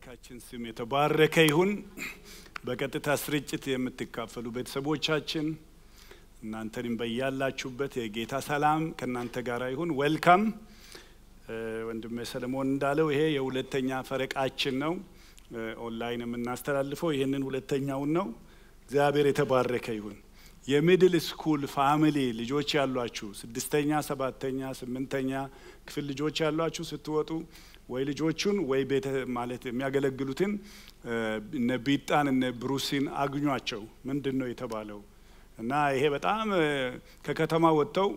አምላካችን ስም የተባረከ ይሁን። በቀጥታ ስርጭት የምትካፈሉ ቤተሰቦቻችን እናንተንም በያላችሁበት የጌታ ሰላም ከእናንተ ጋር ይሁን። ወልካም ወንድሜ ሰለሞን እንዳለው ይሄ የሁለተኛ ፈረቃችን ነው። ኦንላይን የምናስተላልፈው ይህንን ሁለተኛውን ነው። እግዚአብሔር የተባረከ ይሁን። የሚድል ስኩል ፋሚሊ ልጆች ያሏችሁ ስድስተኛ፣ ሰባተኛ፣ ስምንተኛ ክፍል ልጆች ያሏችሁ ስትወጡ ወይ ልጆቹን ወይ ቤተ ማለት የሚያገለግሉትን እነ ቢጣን እነ ብሩሲን አግኟቸው ምንድን ነው የተባለው እና ይሄ በጣም ከከተማ ወጥተው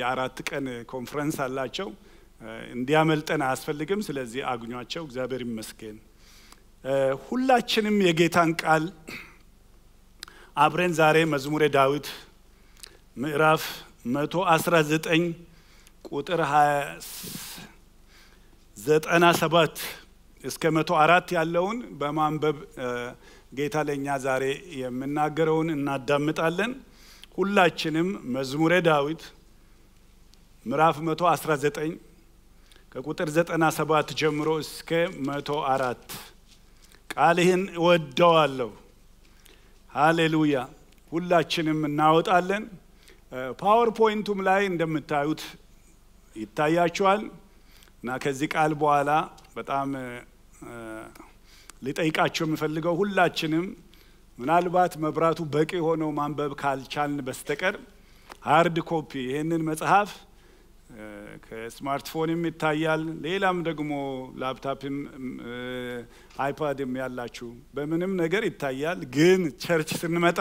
የአራት ቀን ኮንፈረንስ አላቸው እንዲያመልጠን አያስፈልግም ስለዚህ አግኟቸው እግዚአብሔር ይመስገን ሁላችንም የጌታን ቃል አብረን ዛሬ መዝሙረ ዳዊት ምዕራፍ ዘጠኝ ቁጥር ዘጠና ሰባት እስከ መቶ አራት ያለውን በማንበብ ጌታ ለእኛ ዛሬ የምናገረውን እናዳምጣለን። ሁላችንም መዝሙረ ዳዊት ምዕራፍ ዘጠኝ ከቁጥር ሰባት ጀምሮ እስከ መቶ አራት ቃልህን እወደዋለሁ። ሃሌሉያ። ሁላችንም እናወጣለን። ፓወርፖይንቱም ላይ እንደምታዩት ይታያችኋል። እና ከዚህ ቃል በኋላ በጣም ሊጠይቃቸው የምፈልገው ሁላችንም ምናልባት መብራቱ በቂ ሆነው ማንበብ ካልቻልን በስተቀር ሀርድ ኮፒ ይህንን መጽሐፍ ከስማርትፎንም ይታያል፣ ሌላም ደግሞ ላፕታፕም አይፓድም ያላችሁ በምንም ነገር ይታያል። ግን ቸርች ስንመጣ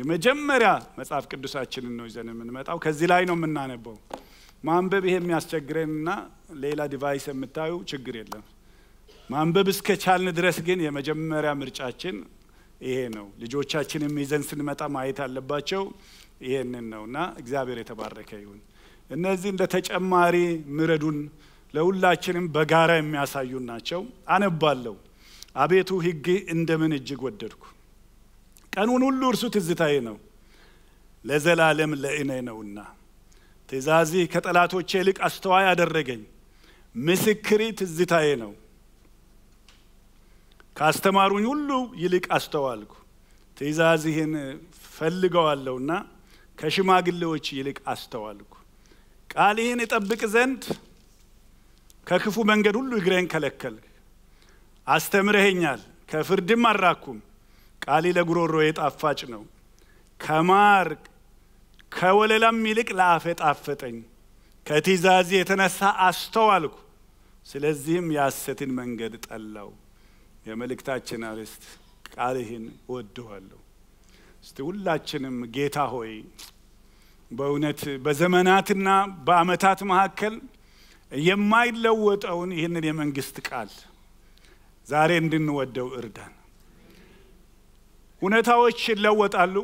የመጀመሪያ መጽሐፍ ቅዱሳችንን ነው ይዘን የምንመጣው። ከዚህ ላይ ነው የምናነበው። ማንበብ ይሄ የሚያስቸግረንና ሌላ ዲቫይስ የምታዩ ችግር የለም። ማንበብ እስከ ቻልን ድረስ ግን የመጀመሪያ ምርጫችን ይሄ ነው። ልጆቻችንም ይዘን ስንመጣ ማየት አለባቸው። ይሄንን ነው እና እግዚአብሔር የተባረከ ይሁን። እነዚህ እንደ ተጨማሪ ምረዱን ለሁላችንም በጋራ የሚያሳዩን ናቸው። አነባለሁ። አቤቱ ህግ እንደምን እጅግ ወደድኩ። ቀኑን ሁሉ እርሱ ትዝታዬ ነው፣ ለዘላለም ለእኔ ነውና ትእዛዝህ ከጠላቶቼ ይልቅ አስተዋይ አደረገኝ። ምስክሪ ትዝታዬ ነው። ካስተማሩኝ ሁሉ ይልቅ አስተዋልኩ። ትእዛዝህን ፈልገዋለሁና ከሽማግሌዎች ይልቅ አስተዋልኩ። ቃልህን እጠብቅ ዘንድ ከክፉ መንገድ ሁሉ እግሬን ከለከልክ። አስተምረኸኛል፣ ከፍርድም አራኩም ቃሌ ለጉሮሮዬ ጣፋጭ ነው ከማር ከወለላም ይልቅ ለአፌ ጣፈጠኝ። ከትእዛዝ የተነሳ አስተዋልኩ፣ ስለዚህም የሐሰትን መንገድ ጠላው። የመልእክታችን አርዕስት ቃልህን ወደዋለሁ እስቲ ሁላችንም ጌታ ሆይ በእውነት በዘመናትና በአመታት መካከል የማይለወጠውን ይህንን የመንግስት ቃል ዛሬ እንድንወደው እርዳን። ሁኔታዎች ይለወጣሉ።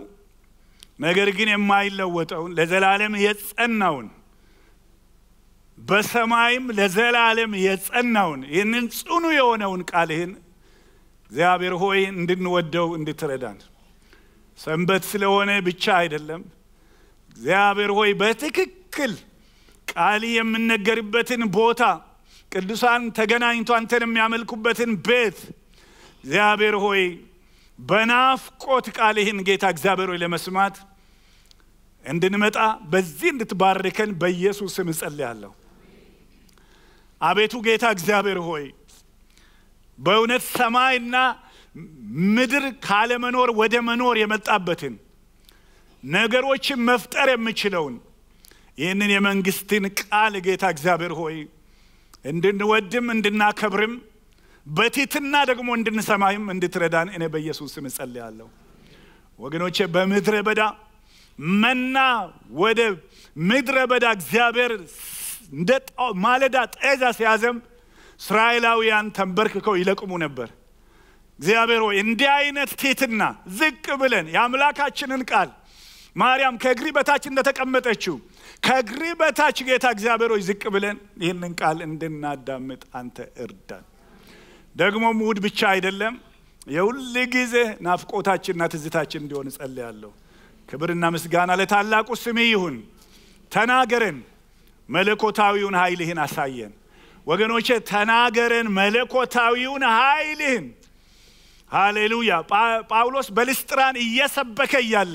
ነገር ግን የማይለወጠውን ለዘላለም የጸናውን በሰማይም ለዘላለም የጸናውን ይህንን ጽኑ የሆነውን ቃልህን እግዚአብሔር ሆይ እንድንወደው እንድትረዳን ሰንበት ስለሆነ ብቻ አይደለም እግዚአብሔር ሆይ በትክክል ቃል የምነገርበትን ቦታ ቅዱሳን ተገናኝቶ አንተን የሚያመልኩበትን ቤት እግዚአብሔር ሆይ በናፍቆት ቃል ይህን ጌታ እግዚአብሔር ሆይ ለመስማት እንድንመጣ በዚህ እንድትባርከን በኢየሱስ ስም እጸልያለሁ። አቤቱ ጌታ እግዚአብሔር ሆይ በእውነት ሰማይና ምድር ካለመኖር ወደ መኖር የመጣበትን ነገሮችን መፍጠር የምችለውን ይህንን የመንግስትን ቃል ጌታ እግዚአብሔር ሆይ እንድንወድም እንድናከብርም በትህትና ደግሞ እንድንሰማይም እንድትረዳን እኔ በኢየሱስ ስም እጸልያለሁ። ወገኖቼ በምድረ በዳ መና ወደ ምድረ በዳ እግዚአብሔር እንደ ማለዳ ጤዛ ሲያዘም እስራኤላውያን ተንበርክከው ይለቅሙ ነበር። እግዚአብሔር ሆይ እንዲህ አይነት ትህትና ዝቅ ብለን የአምላካችንን ቃል ማርያም ከእግሪ በታች እንደተቀመጠችው ከእግሪ በታች ጌታ እግዚአብሔር ሆይ ዝቅ ብለን ይህንን ቃል እንድናዳምጥ አንተ እርዳን። ደግሞ ሙድ ብቻ አይደለም፣ የሁል ጊዜ ናፍቆታችንና ትዝታችን እንዲሆን እጸልያለሁ። ክብርና ምስጋና ለታላቁ ስሜ ይሁን። ተናገረን፣ መለኮታዊውን ኃይልህን አሳየን። ወገኖቼ ተናገረን፣ መለኮታዊውን ኃይልህን ሃሌሉያ። ጳውሎስ በልስጥራን እየሰበከ እያለ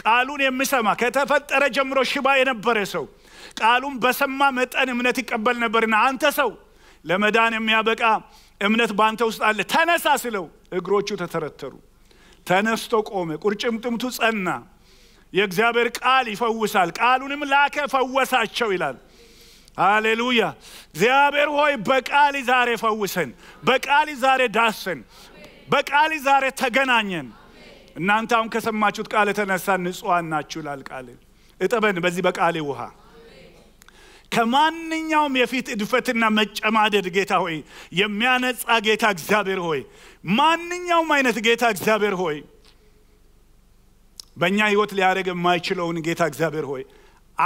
ቃሉን የሚሰማ ከተፈጠረ ጀምሮ ሽባ የነበረ ሰው ቃሉን በሰማ መጠን እምነት ይቀበል ነበርና አንተ ሰው ለመዳን የሚያበቃ እምነት በአንተ ውስጥ አለ፣ ተነሳ ስለው እግሮቹ ተተረተሩ። ተነስቶ ቆመ፣ ቁርጭምጭምቱ ጸና። የእግዚአብሔር ቃል ይፈውሳል፣ ቃሉንም ላከ ፈወሳቸው ይላል። ሃሌሉያ! እግዚአብሔር ሆይ በቃል ዛሬ ፈውሰን፣ በቃል ዛሬ ዳሰን፣ በቃል ዛሬ ተገናኘን። እናንተ አሁን ከሰማችሁት ቃል የተነሳ ንጹዋን ናችሁ ይላል ቃል። እጠበን በዚህ በቃሌ ውሃ ከማንኛውም የፊት እድፈትና መጨማደድ ጌታ ሆይ የሚያነጻ ጌታ እግዚአብሔር ሆይ ማንኛውም አይነት ጌታ እግዚአብሔር ሆይ በእኛ ህይወት ሊያደረግ የማይችለውን ጌታ እግዚአብሔር ሆይ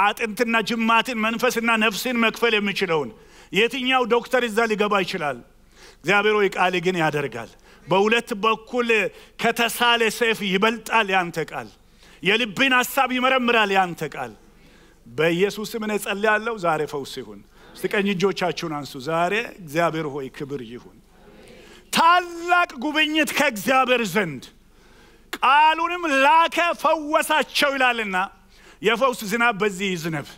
አጥንትና ጅማትን መንፈስና ነፍስን መክፈል የሚችለውን የትኛው ዶክተር እዛ ሊገባ ይችላል እግዚአብሔር ሆይ ቃል ግን ያደርጋል በሁለት በኩል ከተሳለ ሰይፍ ይበልጣል ያንተ ቃል የልብን ሀሳብ ይመረምራል ያንተ ቃል በኢየሱስ ስም እጸልያለሁ። ዛሬ ፈውስ ይሁን። እስቲ ቀኝ እጆቻችሁን አንሱ። ዛሬ እግዚአብሔር ሆይ ክብር ይሁን። ታላቅ ጉብኝት ከእግዚአብሔር ዘንድ ቃሉንም ላከ ፈወሳቸው ይላልና የፈውስ ዝናብ በዚህ ይዝነብ።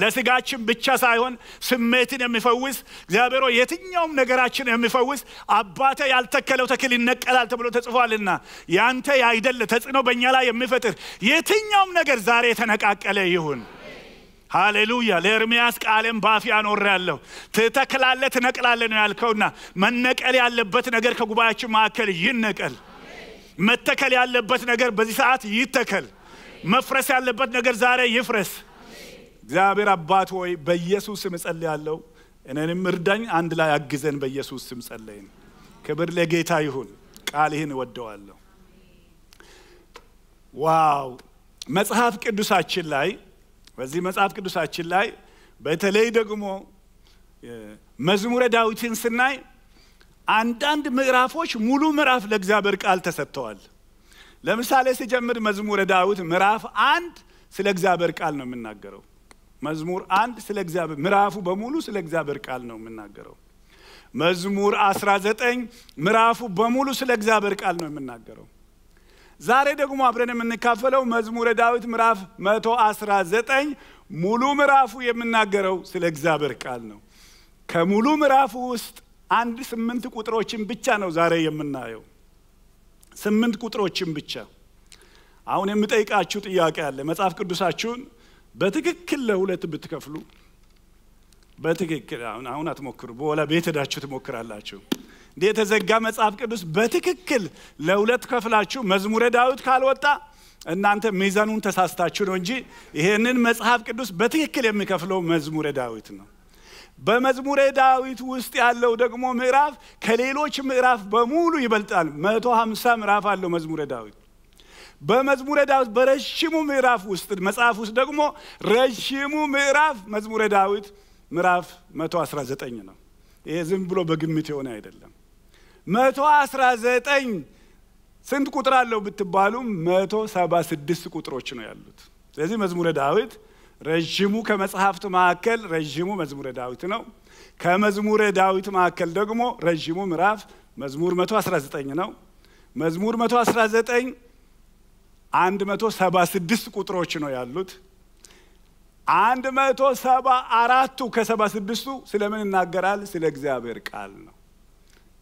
ለስጋችን ብቻ ሳይሆን ስሜትን የሚፈውስ እግዚአብሔር የትኛውም ነገራችን የሚፈውስ አባተ ያልተከለው ተክል ይነቀላል ተብሎ ተጽፏልና ያንተ ያይደለ ተጽዕኖ በእኛ ላይ የሚፈጥር የትኛውም ነገር ዛሬ የተነቃቀለ ይሁን። ሃሌሉያ ለኤርሚያስ ቃሌም ባፊ አኖር ያለሁ ትተክላለ ትነቅላለ ነው ያልከውና መነቀል ያለበት ነገር ከጉባኤያችን መካከል ይነቀል መተከል ያለበት ነገር በዚህ ሰዓት ይተከል መፍረስ ያለበት ነገር ዛሬ ይፍረስ እግዚአብሔር አባት ሆይ በኢየሱስ ስም ያለው እኔንም እርዳኝ አንድ ላይ አግዘን በኢየሱስ ስም ጸለይን ክብር ለጌታ ይሁን ቃልህን እወደዋለሁ ዋው መጽሐፍ ቅዱሳችን ላይ በዚህ መጽሐፍ ቅዱሳችን ላይ በተለይ ደግሞ መዝሙረ ዳዊትን ስናይ አንዳንድ ምዕራፎች ሙሉ ምዕራፍ ለእግዚአብሔር ቃል ተሰጥተዋል። ለምሳሌ ሲጀምር መዝሙረ ዳዊት ምዕራፍ አንድ ስለ እግዚአብሔር ቃል ነው የምናገረው። መዝሙር አንድ ስለ እግዚአብሔር ምዕራፉ በሙሉ ስለ እግዚአብሔር ቃል ነው የምናገረው። መዝሙር 19 ምዕራፉ በሙሉ ስለ እግዚአብሔር ቃል ነው የምናገረው። ዛሬ ደግሞ አብረን የምንካፈለው መዝሙረ ዳዊት ምዕራፍ 119 ሙሉ ምዕራፉ የምናገረው ስለ እግዚአብሔር ቃል ነው። ከሙሉ ምዕራፉ ውስጥ አንድ ስምንት ቁጥሮችን ብቻ ነው ዛሬ የምናየው። ስምንት ቁጥሮችን ብቻ። አሁን የምጠይቃችሁ ጥያቄ አለ። መጽሐፍ ቅዱሳችሁን በትክክል ለሁለት ብትከፍሉ በትክክል አሁን አትሞክሩ፣ በኋላ ቤት ሄዳችሁ ትሞክራላችሁ። የተዘጋ መጽሐፍ ቅዱስ በትክክል ለሁለት ከፍላችሁ መዝሙረ ዳዊት ካልወጣ እናንተ ሚዛኑን ተሳስታችሁ ነው እንጂ ይህንን መጽሐፍ ቅዱስ በትክክል የሚከፍለው መዝሙረ ዳዊት ነው። በመዝሙረ ዳዊት ውስጥ ያለው ደግሞ ምዕራፍ ከሌሎች ምዕራፍ በሙሉ ይበልጣል። መቶ ሀምሳ ምዕራፍ አለው መዝሙረ ዳዊት። በመዝሙረ ዳዊት በረዥሙ ምዕራፍ ውስጥ መጽሐፍ ውስጥ ደግሞ ረዥሙ ምዕራፍ መዝሙረ ዳዊት ምዕራፍ 119 ነው። ይሄ ዝም ብሎ በግምት የሆነ አይደለም። መቶ አስራ ዘጠኝ ስንት ቁጥር አለው ብትባሉ መቶ ሰባ ስድስት ቁጥሮች ነው ያሉት። ስለዚህ መዝሙረ ዳዊት ረዥሙ ከመጽሐፍት መካከል ረዥሙ መዝሙረ ዳዊት ነው። ከመዝሙረ ዳዊት መካከል ደግሞ ረዥሙ ምዕራፍ መዝሙር 119 ነው። መዝሙር 119 176 ቁጥሮች ነው ያሉት። 174ቱ ከ76ቱ ስለምን ይናገራል? ስለ እግዚአብሔር ቃል ነው።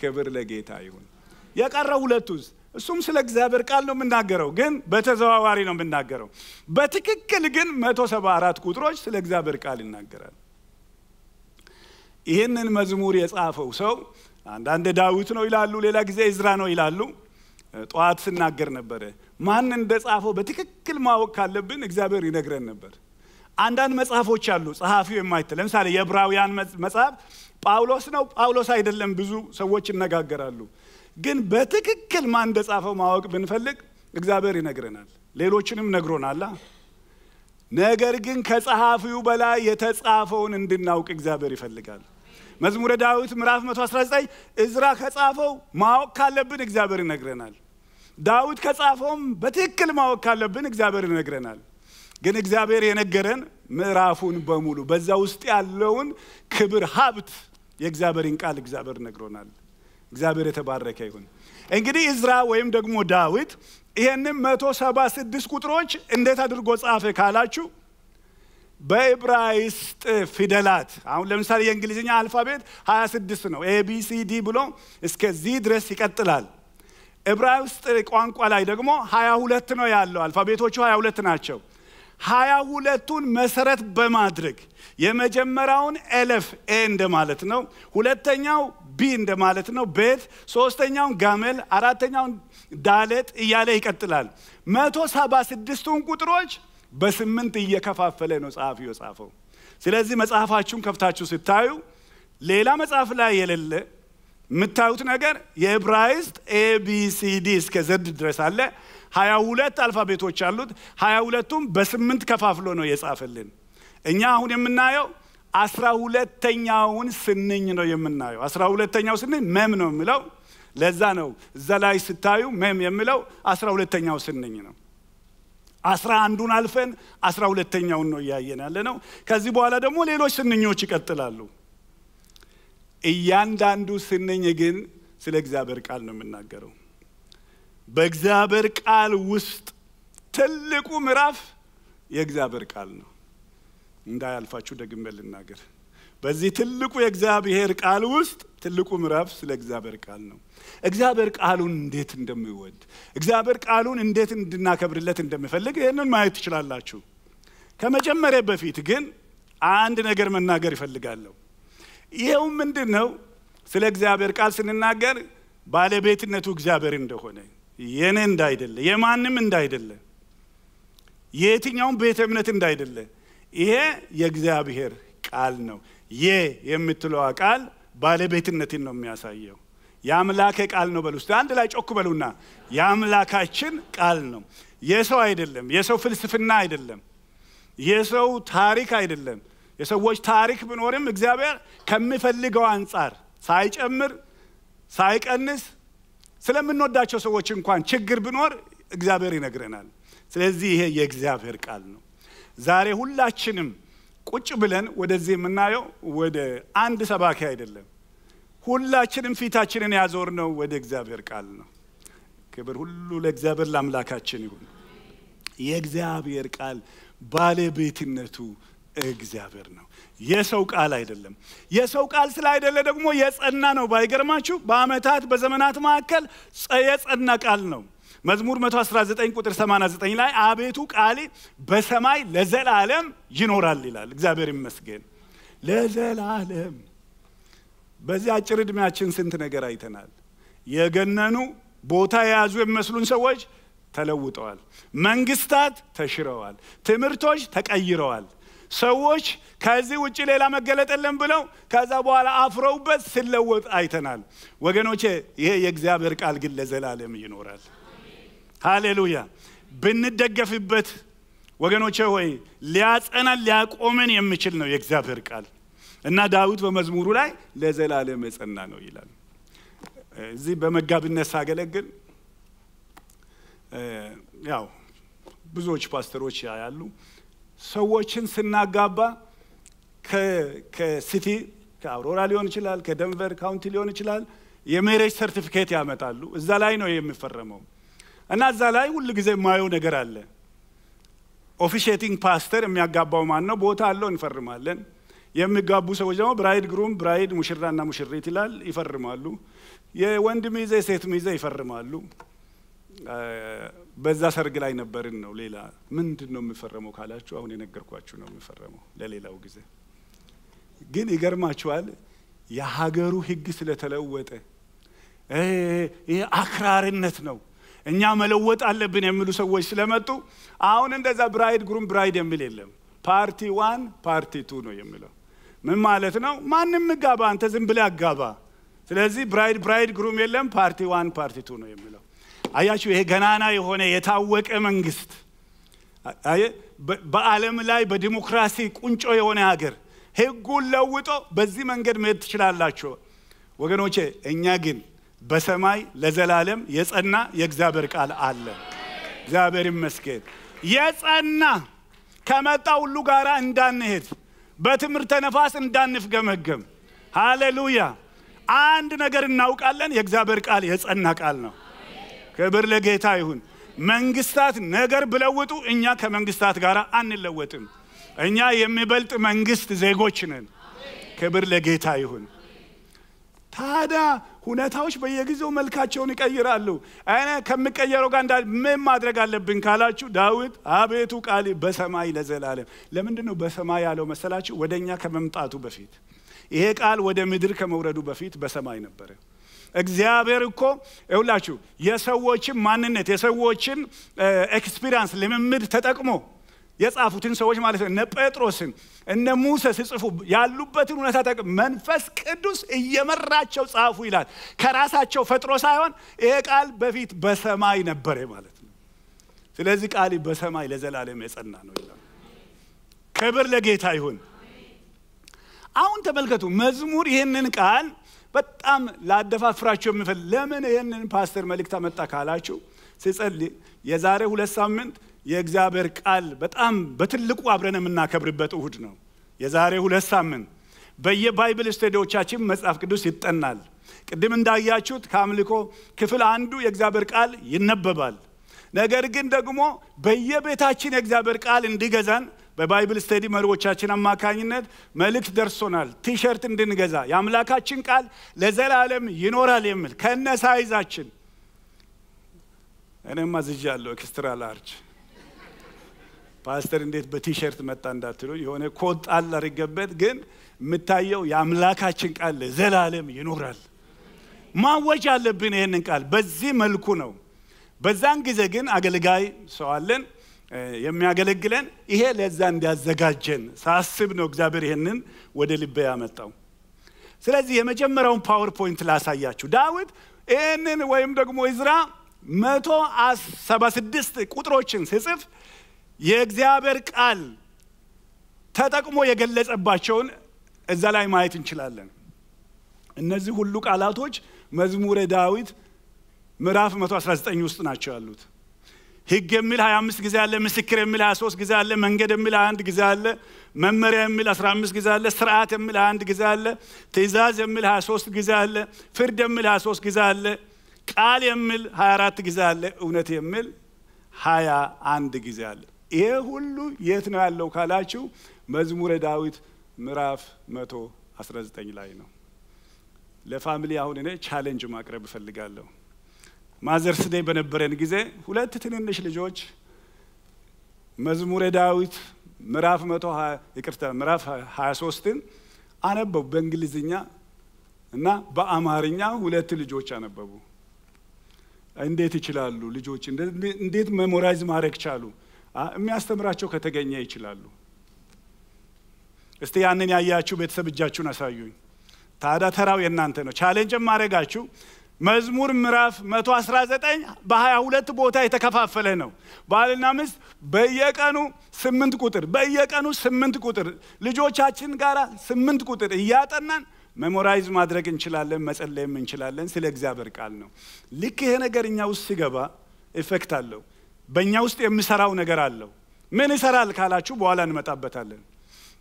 ክብር ለጌታ ይሁን። ሁለት ሁለቱስ እሱም ስለ እግዚአብሔር ቃል ነው የምናገረው፣ ግን በተዘዋዋሪ ነው የምናገረው። በትክክል ግን አራት ቁጥሮች ስለ እግዚአብሔር ቃል ይናገራል። ይህንን መዝሙር የጻፈው ሰው አንዳንድ ዳዊት ነው ይላሉ፣ ሌላ ጊዜ እዝራ ነው ይላሉ። ጠዋት ስናገር ነበረ። ማን እንደ ጻፈው በትክክል ማወቅ ካለብን እግዚአብሔር ይነግረን ነበር። አንዳንድ መጽሐፎች አሉ ጸሐፊው የማይተል ለምሳሌ የዕብራውያን መጽሐፍ ጳውሎስ ነው ጳውሎስ አይደለም ብዙ ሰዎች ይነጋገራሉ ግን በትክክል ማን እንደጻፈው ማወቅ ብንፈልግ እግዚአብሔር ይነግረናል ሌሎችንም ነግሮናላ ነገር ግን ከጸሐፊው በላይ የተጻፈውን እንድናውቅ እግዚአብሔር ይፈልጋል መዝሙረ ዳዊት ምዕራፍ 119 እዝራ ከጻፈው ማወቅ ካለብን እግዚአብሔር ይነግረናል ዳዊት ከጻፈውም በትክክል ማወቅ ካለብን እግዚአብሔር ይነግረናል ግን እግዚአብሔር የነገረን ምዕራፉን በሙሉ በዛ ውስጥ ያለውን ክብር ሀብት የእግዚአብሔርን ቃል እግዚአብሔር ነግሮናል። እግዚአብሔር የተባረከ ይሁን። እንግዲህ እዝራ ወይም ደግሞ ዳዊት ይህንም መቶ ሰባ ስድስት ቁጥሮች እንዴት አድርጎ ጻፈ ካላችሁ በዕብራይስጥ ፊደላት አሁን ለምሳሌ የእንግሊዝኛ አልፋቤት 26 ነው። ኤቢሲዲ ብሎ እስከዚህ ድረስ ይቀጥላል። ዕብራይስጥ ቋንቋ ላይ ደግሞ 22 ነው ያለው። አልፋቤቶቹ 22 ናቸው። ሀያ ሁለቱን መሰረት በማድረግ የመጀመሪያውን ኤለፍ ኤ እንደማለት ነው። ሁለተኛው ቢ እንደማለት ነው፣ ቤት። ሶስተኛውን ጋመል አራተኛውን ዳለጥ እያለ ይቀጥላል። መቶ ሰባ ስድስቱን ቁጥሮች በስምንት እየከፋፈለ ነው ጸሐፊው የጻፈው። ስለዚህ መጽሐፋችሁን ከፍታችሁ ስታዩ ሌላ መጽሐፍ ላይ የሌለ የምታዩት ነገር የዕብራይስጥ ኤቢሲዲ እስከ ዘድ ድረስ አለ። ሀያ ሁለት አልፋቤቶች አሉት። ሀያ ሁለቱም በስምንት ከፋፍሎ ነው የጻፈልን። እኛ አሁን የምናየው አስራ ሁለተኛውን ስንኝ ነው የምናየው። አስራ ሁለተኛው ስንኝ መም ነው የሚለው ለዛ ነው እዛ ላይ ስታዩ መም የሚለው አስራ ሁለተኛው ስንኝ ነው። አስራ አንዱን አልፈን አስራ ሁለተኛውን ነው እያየን ያለ ነው። ከዚህ በኋላ ደግሞ ሌሎች ስንኞች ይቀጥላሉ። እያንዳንዱ ስንኝ ግን ስለ እግዚአብሔር ቃል ነው የምናገረው። በእግዚአብሔር ቃል ውስጥ ትልቁ ምዕራፍ የእግዚአብሔር ቃል ነው። እንዳያልፋችሁ ደግሜ ልናገር። በዚህ ትልቁ የእግዚአብሔር ቃል ውስጥ ትልቁ ምዕራፍ ስለ እግዚአብሔር ቃል ነው። እግዚአብሔር ቃሉን እንዴት እንደሚወድ እግዚአብሔር ቃሉን እንዴት እንድናከብርለት እንደሚፈልግ ይህንን ማየት ትችላላችሁ። ከመጀመሪያ በፊት ግን አንድ ነገር መናገር ይፈልጋለሁ። ይኸው ምንድን ነው? ስለ እግዚአብሔር ቃል ስንናገር ባለቤትነቱ እግዚአብሔር እንደሆነ የኔ እንዳይደለ የማንም እንዳይደለ የየትኛውም ቤተ እምነት እንዳይደለ ይሄ የእግዚአብሔር ቃል ነው የ የምትለዋ ቃል ባለቤትነትን ነው የሚያሳየው የአምላክ ቃል ነው በሉ አንድ ላይ ጮክ በሉና የአምላካችን ቃል ነው የሰው አይደለም የሰው ፍልስፍና አይደለም የሰው ታሪክ አይደለም የሰዎች ታሪክ ብኖርም እግዚአብሔር ከሚፈልገው አንጻር ሳይጨምር ሳይቀንስ ስለምንወዳቸው ሰዎች እንኳን ችግር ቢኖር እግዚአብሔር ይነግረናል። ስለዚህ ይሄ የእግዚአብሔር ቃል ነው። ዛሬ ሁላችንም ቁጭ ብለን ወደዚህ የምናየው ወደ አንድ ሰባኪ አይደለም። ሁላችንም ፊታችንን ያዞርነው ወደ እግዚአብሔር ቃል ነው። ክብር ሁሉ ለእግዚአብሔር ለአምላካችን ይሁን። የእግዚአብሔር ቃል ባለቤትነቱ እግዚአብሔር ነው። የሰው ቃል አይደለም። የሰው ቃል ስለ አይደለ ደግሞ የጸና ነው። ባይገርማችሁ በአመታት በዘመናት መካከል የጸና ቃል ነው። መዝሙር 119 ቁጥር 89 ላይ አቤቱ ቃሌ በሰማይ ለዘላለም ይኖራል ይላል። እግዚአብሔር ይመስገን ለዘላለም። በዚህ አጭር እድሜያችን ስንት ነገር አይተናል። የገነኑ ቦታ የያዙ የሚመስሉን ሰዎች ተለውጠዋል። መንግስታት ተሽረዋል። ትምህርቶች ተቀይረዋል። ሰዎች ከዚህ ውጭ ሌላ መገለጥ የለም ብለው ከዛ በኋላ አፍረውበት ሲለወጥ አይተናል። ወገኖቼ ይሄ የእግዚአብሔር ቃል ግን ለዘላለም ይኖራል። ሃሌሉያ። ብንደገፍበት ወገኖቼ ሆይ ሊያጸናን ሊያቆመን የሚችል ነው የእግዚአብሔር ቃል እና ዳዊት በመዝሙሩ ላይ ለዘላለም የጸና ነው ይላል። እዚህ በመጋቢነት ሳገለግል ያው ብዙዎች ፓስተሮች ያሉ ሰዎችን ስናጋባ ከሲቲ ከአውሮራ ሊሆን ይችላል፣ ከደንቨር ካውንቲ ሊሆን ይችላል፣ የሜሬጅ ሰርቲፊኬት ያመጣሉ። እዛ ላይ ነው የሚፈረመው እና እዛ ላይ ሁል ጊዜ የማየው ነገር አለ። ኦፊሼቲንግ ፓስተር የሚያጋባው ማን ነው? ቦታ አለው፣ እንፈርማለን። የሚጋቡ ሰዎች ደግሞ ብራይድ ግሩም፣ ብራይድ ሙሽራና ሙሽሪት ይላል፣ ይፈርማሉ። የወንድ ሚዜ ሴት ሚዜ ይፈርማሉ። በዛ ሰርግ ላይ ነበርን ነው። ሌላ ምንድን ነው የምፈረመው ካላችሁ አሁን የነገርኳችሁ ነው የምፈረመው። ለሌላው ጊዜ ግን ይገርማችኋል፣ የሀገሩ ህግ ስለተለወጠ ይህ አክራርነት ነው እኛ መለወጥ አለብን የሚሉ ሰዎች ስለመጡ አሁን እንደዛ ብራይድ ግሩም ብራይድ የሚል የለም። ፓርቲ ዋን ፓርቲ ቱ ነው የሚለው። ምን ማለት ነው? ማንም ጋባ፣ አንተ ዝም ብለህ አጋባ። ስለዚህ ብራይድ ብራይድ ግሩም የለም፣ ፓርቲ ዋን ፓርቲ ቱ ነው የሚለው። አያችሁ፣ ይሄ ገናና የሆነ የታወቀ መንግስት በዓለም ላይ በዲሞክራሲ ቁንጮ የሆነ ሀገር ህጉን ለውጦ በዚህ መንገድ መሄድ ትችላላችሁ። ወገኖቼ እኛ ግን በሰማይ ለዘላለም የጸና የእግዚአብሔር ቃል አለ። እግዚአብሔር ይመስገን። የጸና ከመጣ ሁሉ ጋር እንዳንሄድ በትምህርተ ነፋስ እንዳንፍገመገም። ሃሌሉያ። አንድ ነገር እናውቃለን፣ የእግዚአብሔር ቃል የጸና ቃል ነው። ክብር ለጌታ ይሁን። መንግስታት ነገር ብለውጡ እኛ ከመንግስታት ጋር አንለወጥም። እኛ የሚበልጥ መንግስት ዜጎች ነን። ክብር ለጌታ ይሁን። ታዲያ ሁኔታዎች በየጊዜው መልካቸውን ይቀይራሉ። እኔ ከምቀየረው ጋር እንዳ ምን ማድረግ አለብን ካላችሁ፣ ዳዊት አቤቱ ቃል በሰማይ ለዘላለም። ለምንድን ነው በሰማይ ያለው መሰላችሁ? ወደ እኛ ከመምጣቱ በፊት ይሄ ቃል ወደ ምድር ከመውረዱ በፊት በሰማይ ነበረ። እግዚአብሔር እኮ ይውላችሁ የሰዎችን ማንነት የሰዎችን ኤክስፒሪንስ ልምምድ ተጠቅሞ የጻፉትን ሰዎች ማለት ነው። እነ ጴጥሮስን እነ ሙሰ ሲጽፉ ያሉበትን ሁኔታ ጠቅ መንፈስ ቅዱስ እየመራቸው ጻፉ ይላል። ከራሳቸው ፈጥሮ ሳይሆን ይሄ ቃል በፊት በሰማይ ነበረ ማለት ነው። ስለዚህ ቃል በሰማይ ለዘላለም የጸና ነው ይላል። ክብር ለጌታ ይሁን። አሁን ተመልከቱ፣ መዝሙር ይህንን ቃል በጣም ላደፋፍራቸው የምፈል ለምን ይህንን ፓስተር መልእክት አመጣ ካላችሁ ስጸልይ የዛሬ ሁለት ሳምንት የእግዚአብሔር ቃል በጣም በትልቁ አብረን የምናከብርበት እሁድ ነው። የዛሬ ሁለት ሳምንት በየባይብል ስቴዲዎቻችን መጽሐፍ ቅዱስ ይጠናል። ቅድም እንዳያችሁት ከአምልኮ ክፍል አንዱ የእግዚአብሔር ቃል ይነበባል። ነገር ግን ደግሞ በየቤታችን የእግዚአብሔር ቃል እንዲገዛን በባይብል ስተዲ መሪዎቻችን አማካኝነት መልእክት ደርሶናል። ቲሸርት እንድንገዛ የአምላካችን ቃል ለዘላለም ይኖራል የሚል ከነ ሳይዛችን እኔም አዝዣለሁ። ኤክስትራ ላርጅ ፓስተር እንዴት በቲሸርት መጣ እንዳትሉ፣ የሆነ ኮት ጣል ግን የምታየው የአምላካችን ቃል ለዘላለም ይኖራል። ማወጅ አለብን ይህንን ቃል በዚህ መልኩ ነው። በዛን ጊዜ ግን አገልጋይ ሰዋለን የሚያገለግለን ይሄ ለዛ እንዲያዘጋጀን ሳስብ ነው እግዚአብሔር ይህንን ወደ ልቤ ያመጣው ስለዚህ የመጀመሪያውን ፓወርፖይንት ላሳያችሁ ዳዊት ይህንን ወይም ደግሞ ይዝራ መቶ ሰባ ስድስት ቁጥሮችን ስጽፍ የእግዚአብሔር ቃል ተጠቅሞ የገለጸባቸውን እዛ ላይ ማየት እንችላለን እነዚህ ሁሉ ቃላቶች መዝሙረ ዳዊት ምዕራፍ 119 ውስጥ ናቸው ያሉት ህግ የሚል 25 ጊዜ አለ ምስክር የሚል 23 ጊዜ አለ መንገድ የሚል አንድ ጊዜ አለ መመሪያ የሚል 15 ጊዜ አለ ስርዓት የሚል አንድ ጊዜ አለ ትእዛዝ የሚል 23 ጊዜ አለ ፍርድ የሚል 23 ጊዜ አለ ቃል የሚል 24 ጊዜ አለ እውነት የሚል 21 ጊዜ አለ ይሄ ሁሉ የት ነው ያለው ካላችሁ መዝሙረ ዳዊት ምዕራፍ 119 ላይ ነው ለፋሚሊ አሁን እኔ ቻሌንጅ ማቅረብ እፈልጋለሁ ማዘርስ ዴይ በነበረን ጊዜ ሁለት ትንንሽ ልጆች መዝሙረ ዳዊት ምዕራፍ መቶ ይቅርታ ምዕራፍ ሀያ ሶስትን አነበቡ በእንግሊዝኛ እና በአማርኛ ሁለት ልጆች አነበቡ። እንዴት ይችላሉ ልጆች? እንዴት ሜሞራይዝ ማድረግ ቻሉ? የሚያስተምራቸው ከተገኘ ይችላሉ። እስቲ ያንን ያያችሁ ቤተሰብ እጃችሁን አሳዩኝ። ታዲያ ተራው የእናንተ ነው። ቻሌንጅም ማድረጋችሁ መዝሙር ምዕራፍ 119 በ22 ቦታ የተከፋፈለ ነው። ባልና ምስ በየቀኑ ስምንት ቁጥር በየቀኑ ስምንት ቁጥር ልጆቻችን ጋር ስምንት ቁጥር እያጠናን ሜሞራይዝ ማድረግ እንችላለን፣ መጸለይም እንችላለን። ስለ እግዚአብሔር ቃል ነው። ልክ ይሄ ነገር እኛ ውስጥ ሲገባ ኢፌክት አለው። በእኛ ውስጥ የሚሰራው ነገር አለው። ምን ይሰራል ካላችሁ በኋላ እንመጣበታለን።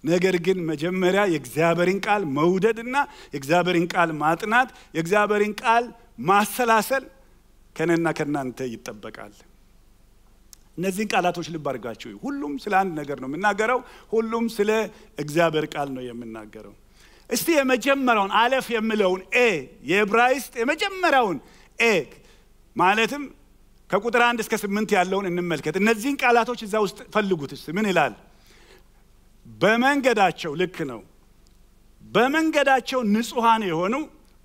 ነገር ግን መጀመሪያ የእግዚአብሔርን ቃል መውደድና የእግዚአብሔርን ቃል ማጥናት የእግዚአብሔርን ቃል ማሰላሰል ከነና ከናንተ ይጠበቃል። እነዚህን ቃላቶች ልብ አድርጋችሁ ሁሉም ስለ አንድ ነገር ነው የምናገረው። ሁሉም ስለ እግዚአብሔር ቃል ነው የምናገረው። እስቲ የመጀመሪያውን አለፍ የምለውን ኤ የዕብራይስጥ የመጀመሪያውን ኤ ማለትም ከቁጥር አንድ እስከ ስምንት ያለውን እንመልከት። እነዚህን ቃላቶች እዛ ውስጥ ፈልጉት። ምን ይላል? በመንገዳቸው ልክ ነው በመንገዳቸው ንጹሐን የሆኑ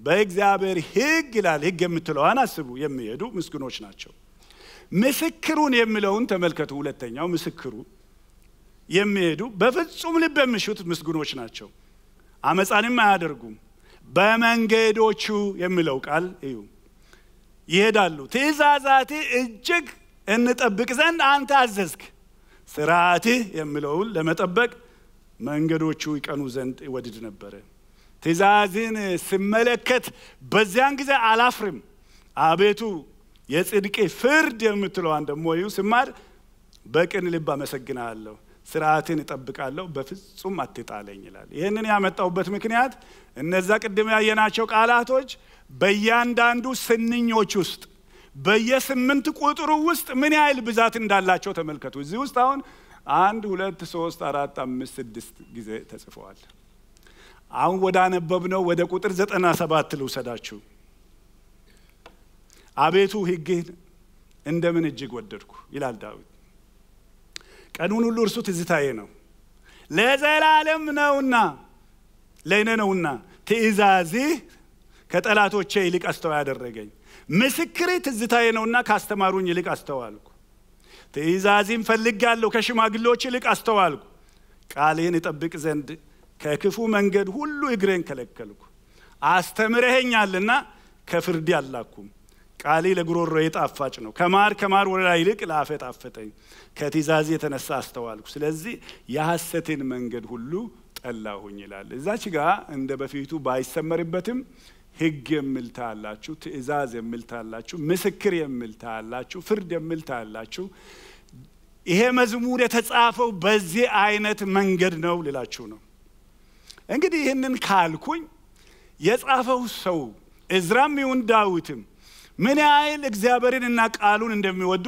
በእግዚአብሔር ህግ ይላል ህግ የምትለዋን አስቡ የሚሄዱ ምስግኖች ናቸው። ምስክሩን የሚለውን ተመልከቱ። ሁለተኛው ምስክሩ የሚሄዱ በፍጹም ልብ የሚሹት ምስጉኖች ናቸው፣ አመፃንም አያደርጉም። በመንገዶቹ የሚለው ቃል እዩ ይሄዳሉ። ትእዛዛትህ እጅግ እንጠብቅ ዘንድ አንተ አዘዝክ። ስርዓትህ የሚለውን ለመጠበቅ መንገዶቹ ይቀኑ ዘንድ ወድድ ነበረ። ትእዛዝን ስመለከት በዚያን ጊዜ አላፍርም። አቤቱ የጽድቄ ፍርድ የምትለዋን ደሞ ይሁ ስማር በቅን ልብ አመሰግናለሁ። ስርዓትን እጠብቃለሁ፣ በፍጹም አትጣለኝ ይላል። ይህንን ያመጣውበት ምክንያት እነዛ ቅድም ያየናቸው ቃላቶች በእያንዳንዱ ስንኞች ውስጥ በየስምንት ቁጥሩ ውስጥ ምን ያህል ብዛት እንዳላቸው ተመልከቱ። እዚህ ውስጥ አሁን አንድ ሁለት ሶስት አራት አምስት ስድስት ጊዜ ተጽፈዋል። አሁን ወደ ነው ወደ ቁጥር ዘጠና ሰባት ልውሰዳችሁ። አቤቱ ሕግህን እንደምን እጅግ ወደድኩ ይላል ዳዊት። ቀኑን ሁሉ እርሱ ትዝታዬ ነው፣ ለዘላለም ነውና ለእኔ ነውና። ትእዛዝህ ከጠላቶቼ ይልቅ አስተዋ ያደረገኝ ምስክሬ ትዝታዬ ነውና ካስተማሩኝ ይልቅ አስተዋሉ። ትእዛዜም ፈልጋለሁ፣ ከሽማግሌዎች ይልቅ አስተዋልኩ። ቃሌን እጠብቅ ዘንድ ከክፉ መንገድ ሁሉ እግሬን ከለከልኩ። አስተምረኸኛልና ከፍርድ አላኩም። ቃሌ ለጉሮሮ ጣፋጭ ነው፣ ከማር ከማር ወለላ ይልቅ ለአፈ ጣፈጠኝ። ከትእዛዝ የተነሳ አስተዋልኩ፣ ስለዚህ የሐሰትን መንገድ ሁሉ ጠላሁኝ ይላል። እዛች ጋ እንደ በፊቱ ባይሰመርበትም ህግ የሚል ታያላችሁ፣ ትእዛዝ የሚል ታያላችሁ፣ ምስክር የሚል ታያላችሁ፣ ፍርድ የሚል ታያላችሁ። ይሄ መዝሙር የተጻፈው በዚህ አይነት መንገድ ነው ልላችሁ ነው። እንግዲህ ይህንን ካልኩኝ የጻፈው ሰው እዝራም ይሁን ዳዊትም ምን ያህል እግዚአብሔርን እና ቃሉን እንደሚወዱ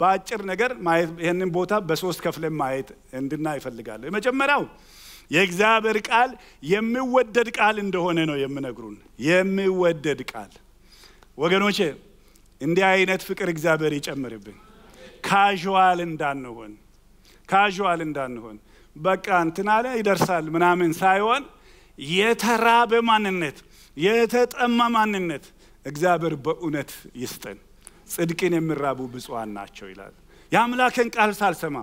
በአጭር ነገር ማየት ይህንን ቦታ በሶስት ከፍለን ማየት እንድና ይፈልጋለሁ። የመጀመሪያው የእግዚአብሔር ቃል የሚወደድ ቃል እንደሆነ ነው የምነግሩን። የሚወደድ ቃል ወገኖቼ፣ እንዲህ አይነት ፍቅር እግዚአብሔር ይጨምርብን። ካዥዋል እንዳንሆን ካዥዋል እንዳንሆን በቃ እንትናለ ይደርሳል ምናምን ሳይሆን የተራበ ማንነት፣ የተጠማ ማንነት እግዚአብሔር በእውነት ይስጠን። ጽድቅን የሚራቡ ብፁዋን ናቸው ይላል። የአምላክን ቃል ሳልሰማ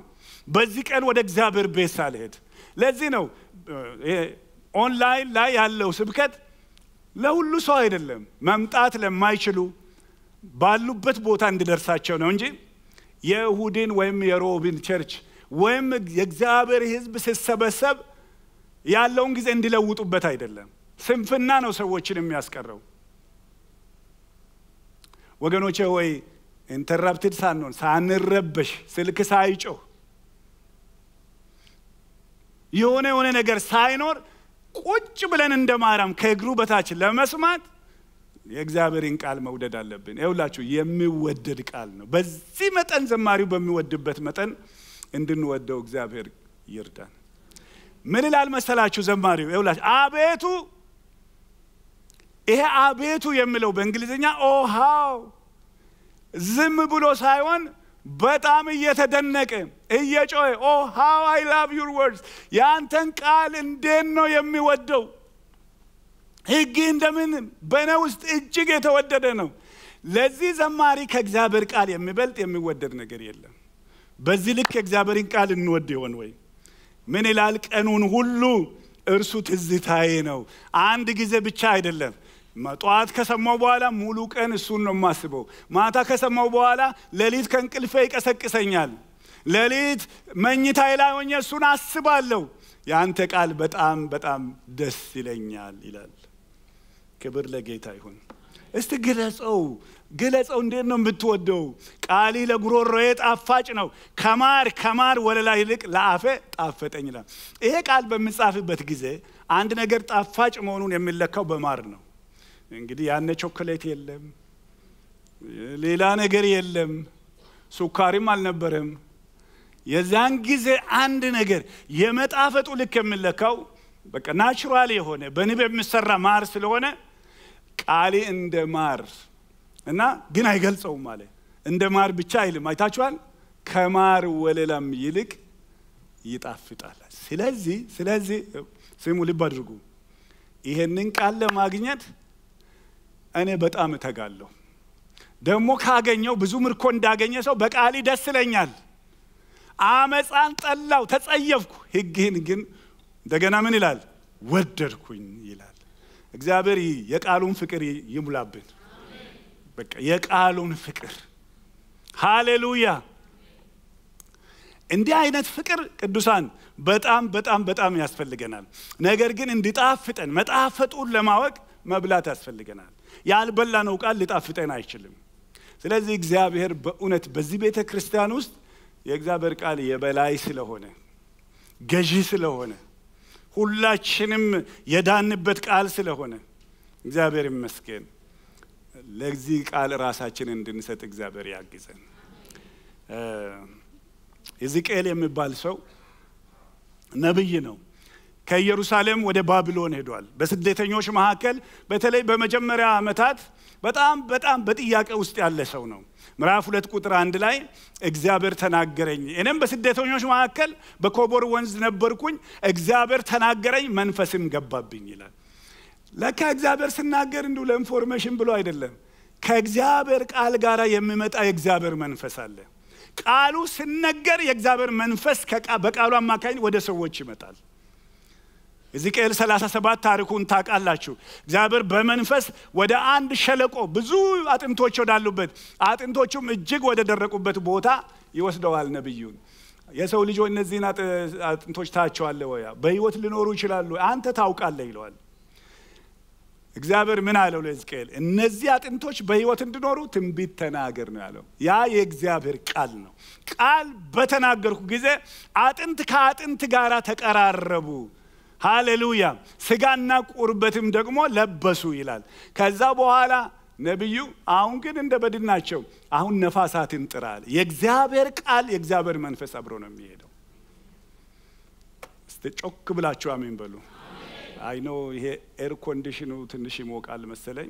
በዚህ ቀን ወደ እግዚአብሔር ቤት ሳልሄድ ለዚህ ነው ኦንላይን ላይ ያለው ስብከት ለሁሉ ሰው አይደለም፣ መምጣት ለማይችሉ ባሉበት ቦታ እንዲደርሳቸው ነው እንጂ የእሁድን ወይም የሮብን ቸርች ወይም የእግዚአብሔር ህዝብ ስሰበሰብ ያለውን ጊዜ እንዲለውጡበት አይደለም። ስንፍና ነው ሰዎችን የሚያስቀረው። ወገኖቼ ወይ ኢንተራፕትድ ሳንሆን ሳንረበሽ ስልክ ሳይጮህ የሆነ የሆነ ነገር ሳይኖር ቁጭ ብለን እንደ ማርያም ከእግሩ በታች ለመስማት የእግዚአብሔርን ቃል መውደድ አለብን። ይውላችሁ የሚወደድ ቃል ነው። በዚህ መጠን ዘማሪው በሚወድበት መጠን እንድንወደው እግዚአብሔር ይርዳን። ምን ይላል መሰላችሁ ዘማሪው? ይውላችሁ አቤቱ ይሄ አቤቱ የሚለው በእንግሊዝኛ ኦ ሃው ዝም ብሎ ሳይሆን በጣም እየተደነቀ እየጮኸ ኦ ሃው አይ ላቭ ዩር ወርድስ የአንተን ቃል እንዴት ነው የሚወደው ህግ እንደምን በነ ውስጥ እጅግ የተወደደ ነው ለዚህ ዘማሪ ከእግዚአብሔር ቃል የሚበልጥ የሚወደድ ነገር የለም በዚህ ልክ የእግዚአብሔርን ቃል እንወድ ይሆን ወይ ምን ይላል ቀኑን ሁሉ እርሱ ትዝታዬ ነው አንድ ጊዜ ብቻ አይደለም ጠዋት ከሰማው በኋላ ሙሉ ቀን እሱን ነው የማስበው። ማታ ከሰማው በኋላ ሌሊት ከእንቅልፌ ይቀሰቅሰኛል። ሌሊት መኝታ ላይ ሆኜ እሱን አስባለሁ። የአንተ ቃል በጣም በጣም ደስ ይለኛል ይላል። ክብር ለጌታ ይሁን። እስቲ ግለጸው ግለጸው፣ እንዴት ነው የምትወደው? ቃሊ ለጉሮሮዬ ጣፋጭ ነው፣ ከማር ከማር ወለላ ይልቅ ለአፌ ጣፈጠኝ ይላል። ይሄ ቃል በምጻፍበት ጊዜ አንድ ነገር ጣፋጭ መሆኑን የሚለካው በማር ነው። እንግዲህ ያነ ቾኮሌት የለም፣ ሌላ ነገር የለም፣ ሱካሪም አልነበረም። የዛን ጊዜ አንድ ነገር የመጣፈጡ ልክ የሚለካው በቃ ናቹራል የሆነ በንብ የሚሰራ ማር ስለሆነ ቃሌ እንደ ማር እና ግን አይገልጸውም አለ። እንደ ማር ብቻ አይልም። አይታችኋል። ከማር ወለላም ይልቅ ይጣፍጣል። ስለዚህ ስለዚህ ስሙ ልብ አድርጉ። ይሄንን ቃል ለማግኘት እኔ በጣም እተጋለሁ። ደግሞ ካገኘው ብዙ ምርኮ እንዳገኘ ሰው በቃሊ ደስ ይለኛል። አመፃን ጠላው፣ ተጸየፍኩ፣ ህግህን ግን እንደገና ምን ይላል ወደድኩኝ ይላል። እግዚአብሔር የቃሉን ፍቅር ይሙላብን። በቃ የቃሉን ፍቅር ሃሌሉያ። እንዲህ አይነት ፍቅር ቅዱሳን በጣም በጣም በጣም ያስፈልገናል። ነገር ግን እንዲጣፍጠን መጣፈጡን ለማወቅ መብላት ያስፈልገናል። ነው ቃል ሊጣፍጠን አይችልም። ስለዚህ እግዚአብሔር በእውነት በዚህ ቤተ ክርስቲያን ውስጥ የእግዚአብሔር ቃል የበላይ ስለሆነ ገዢ ስለሆነ ሁላችንም የዳንበት ቃል ስለሆነ እግዚአብሔር ይመስገን። ለዚህ ቃል ራሳችን እንድንሰጥ እግዚአብሔር ያግዘን። ሕዝቅኤል የሚባል ሰው ነብይ ነው። ከኢየሩሳሌም ወደ ባቢሎን ሄዷል። በስደተኞች መካከል በተለይ በመጀመሪያ ዓመታት በጣም በጣም በጥያቄ ውስጥ ያለ ሰው ነው። ምዕራፍ ሁለት ቁጥር አንድ ላይ እግዚአብሔር ተናገረኝ፣ እኔም በስደተኞች መካከል በኮቦር ወንዝ ነበርኩኝ፣ እግዚአብሔር ተናገረኝ፣ መንፈስም ገባብኝ ይላል። ለካ እግዚአብሔር ስናገር እንዲሁ ለኢንፎርሜሽን ብሎ አይደለም። ከእግዚአብሔር ቃል ጋር የሚመጣ የእግዚአብሔር መንፈስ አለ። ቃሉ ስነገር የእግዚአብሔር መንፈስ በቃሉ አማካኝ ወደ ሰዎች ይመጣል። ሕዝቅኤል 37 ታሪኩን ታውቃላችሁ። እግዚአብሔር በመንፈስ ወደ አንድ ሸለቆ ብዙ አጥንቶች ወዳሉበት አጥንቶቹም እጅግ ወደ ደረቁበት ቦታ ይወስደዋል ነብዩን። የሰው ልጅ እነዚህን አጥንቶች ታቸዋለ ወያ በህይወት ሊኖሩ ይችላሉ፣ አንተ ታውቃለ ይለዋል። እግዚአብሔር ምን አለው ለሕዝቅኤል? እነዚህ አጥንቶች በህይወት እንዲኖሩ ትንቢት ተናገር ነው ያለው። ያ የእግዚአብሔር ቃል ነው። ቃል በተናገርኩ ጊዜ አጥንት ከአጥንት ጋር ተቀራረቡ። ሃሌሉያ ስጋና ቁርበትም ደግሞ ለበሱ ይላል ከዛ በኋላ ነቢዩ አሁን ግን እንደ በድን ናቸው አሁን ነፋሳትን ጥራል የእግዚአብሔር ቃል የእግዚአብሔር መንፈስ አብሮ ነው የሚሄደው እስቲ ጮክ ብላችሁ አሜን በሉ አይኖ ይሄ ኤር ኮንዲሽኑ ትንሽ ይሞቃል መሰለኝ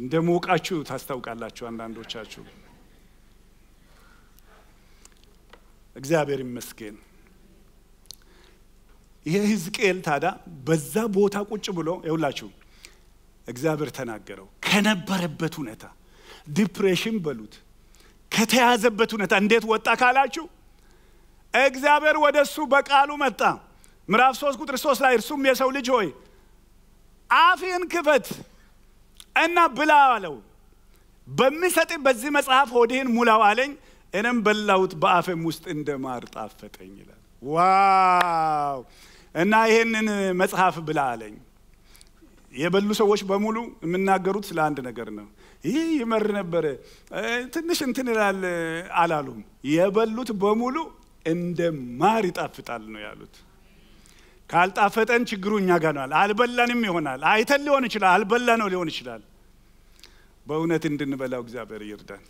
እንደ ሞቃችሁ ታስታውቃላችሁ አንዳንዶቻችሁ እግዚአብሔር ይመስገን። ይሄ ህዝቅኤል ታዳ በዛ ቦታ ቁጭ ብሎ የሁላችሁ እግዚአብሔር ተናገረው ከነበረበት ሁኔታ ዲፕሬሽን በሉት ከተያዘበት ሁኔታ እንዴት ወጣ ካላችሁ እግዚአብሔር ወደ እሱ በቃሉ መጣ። ምዕራፍ 3 ቁጥር 3 ላይ እርሱም የሰው ልጅ ሆይ አፍን ክፈት እና ብላ አለው። በሚሰጥ በዚህ መጽሐፍ ሆድህን ሙላው አለኝ። እኔም በላሁት በአፌም ውስጥ እንደ ማር ጣፈጠኝ ይላል። ዋው! እና ይሄንን መጽሐፍ ብላ አለኝ። የበሉ ሰዎች በሙሉ የምናገሩት ስለ አንድ ነገር ነው። ይህ ይመር ነበረ፣ ትንሽ እንትን ይላል አላሉም። የበሉት በሙሉ እንደ ማር ይጣፍጣል ነው ያሉት። ካልጣፈጠን ችግሩ እኛ ጋር አልበላንም ይሆናል፣ አይተን ሊሆን ይችላል፣ አልበላ ነው ሊሆን ይችላል። በእውነት እንድንበላው እግዚአብሔር ይርዳን።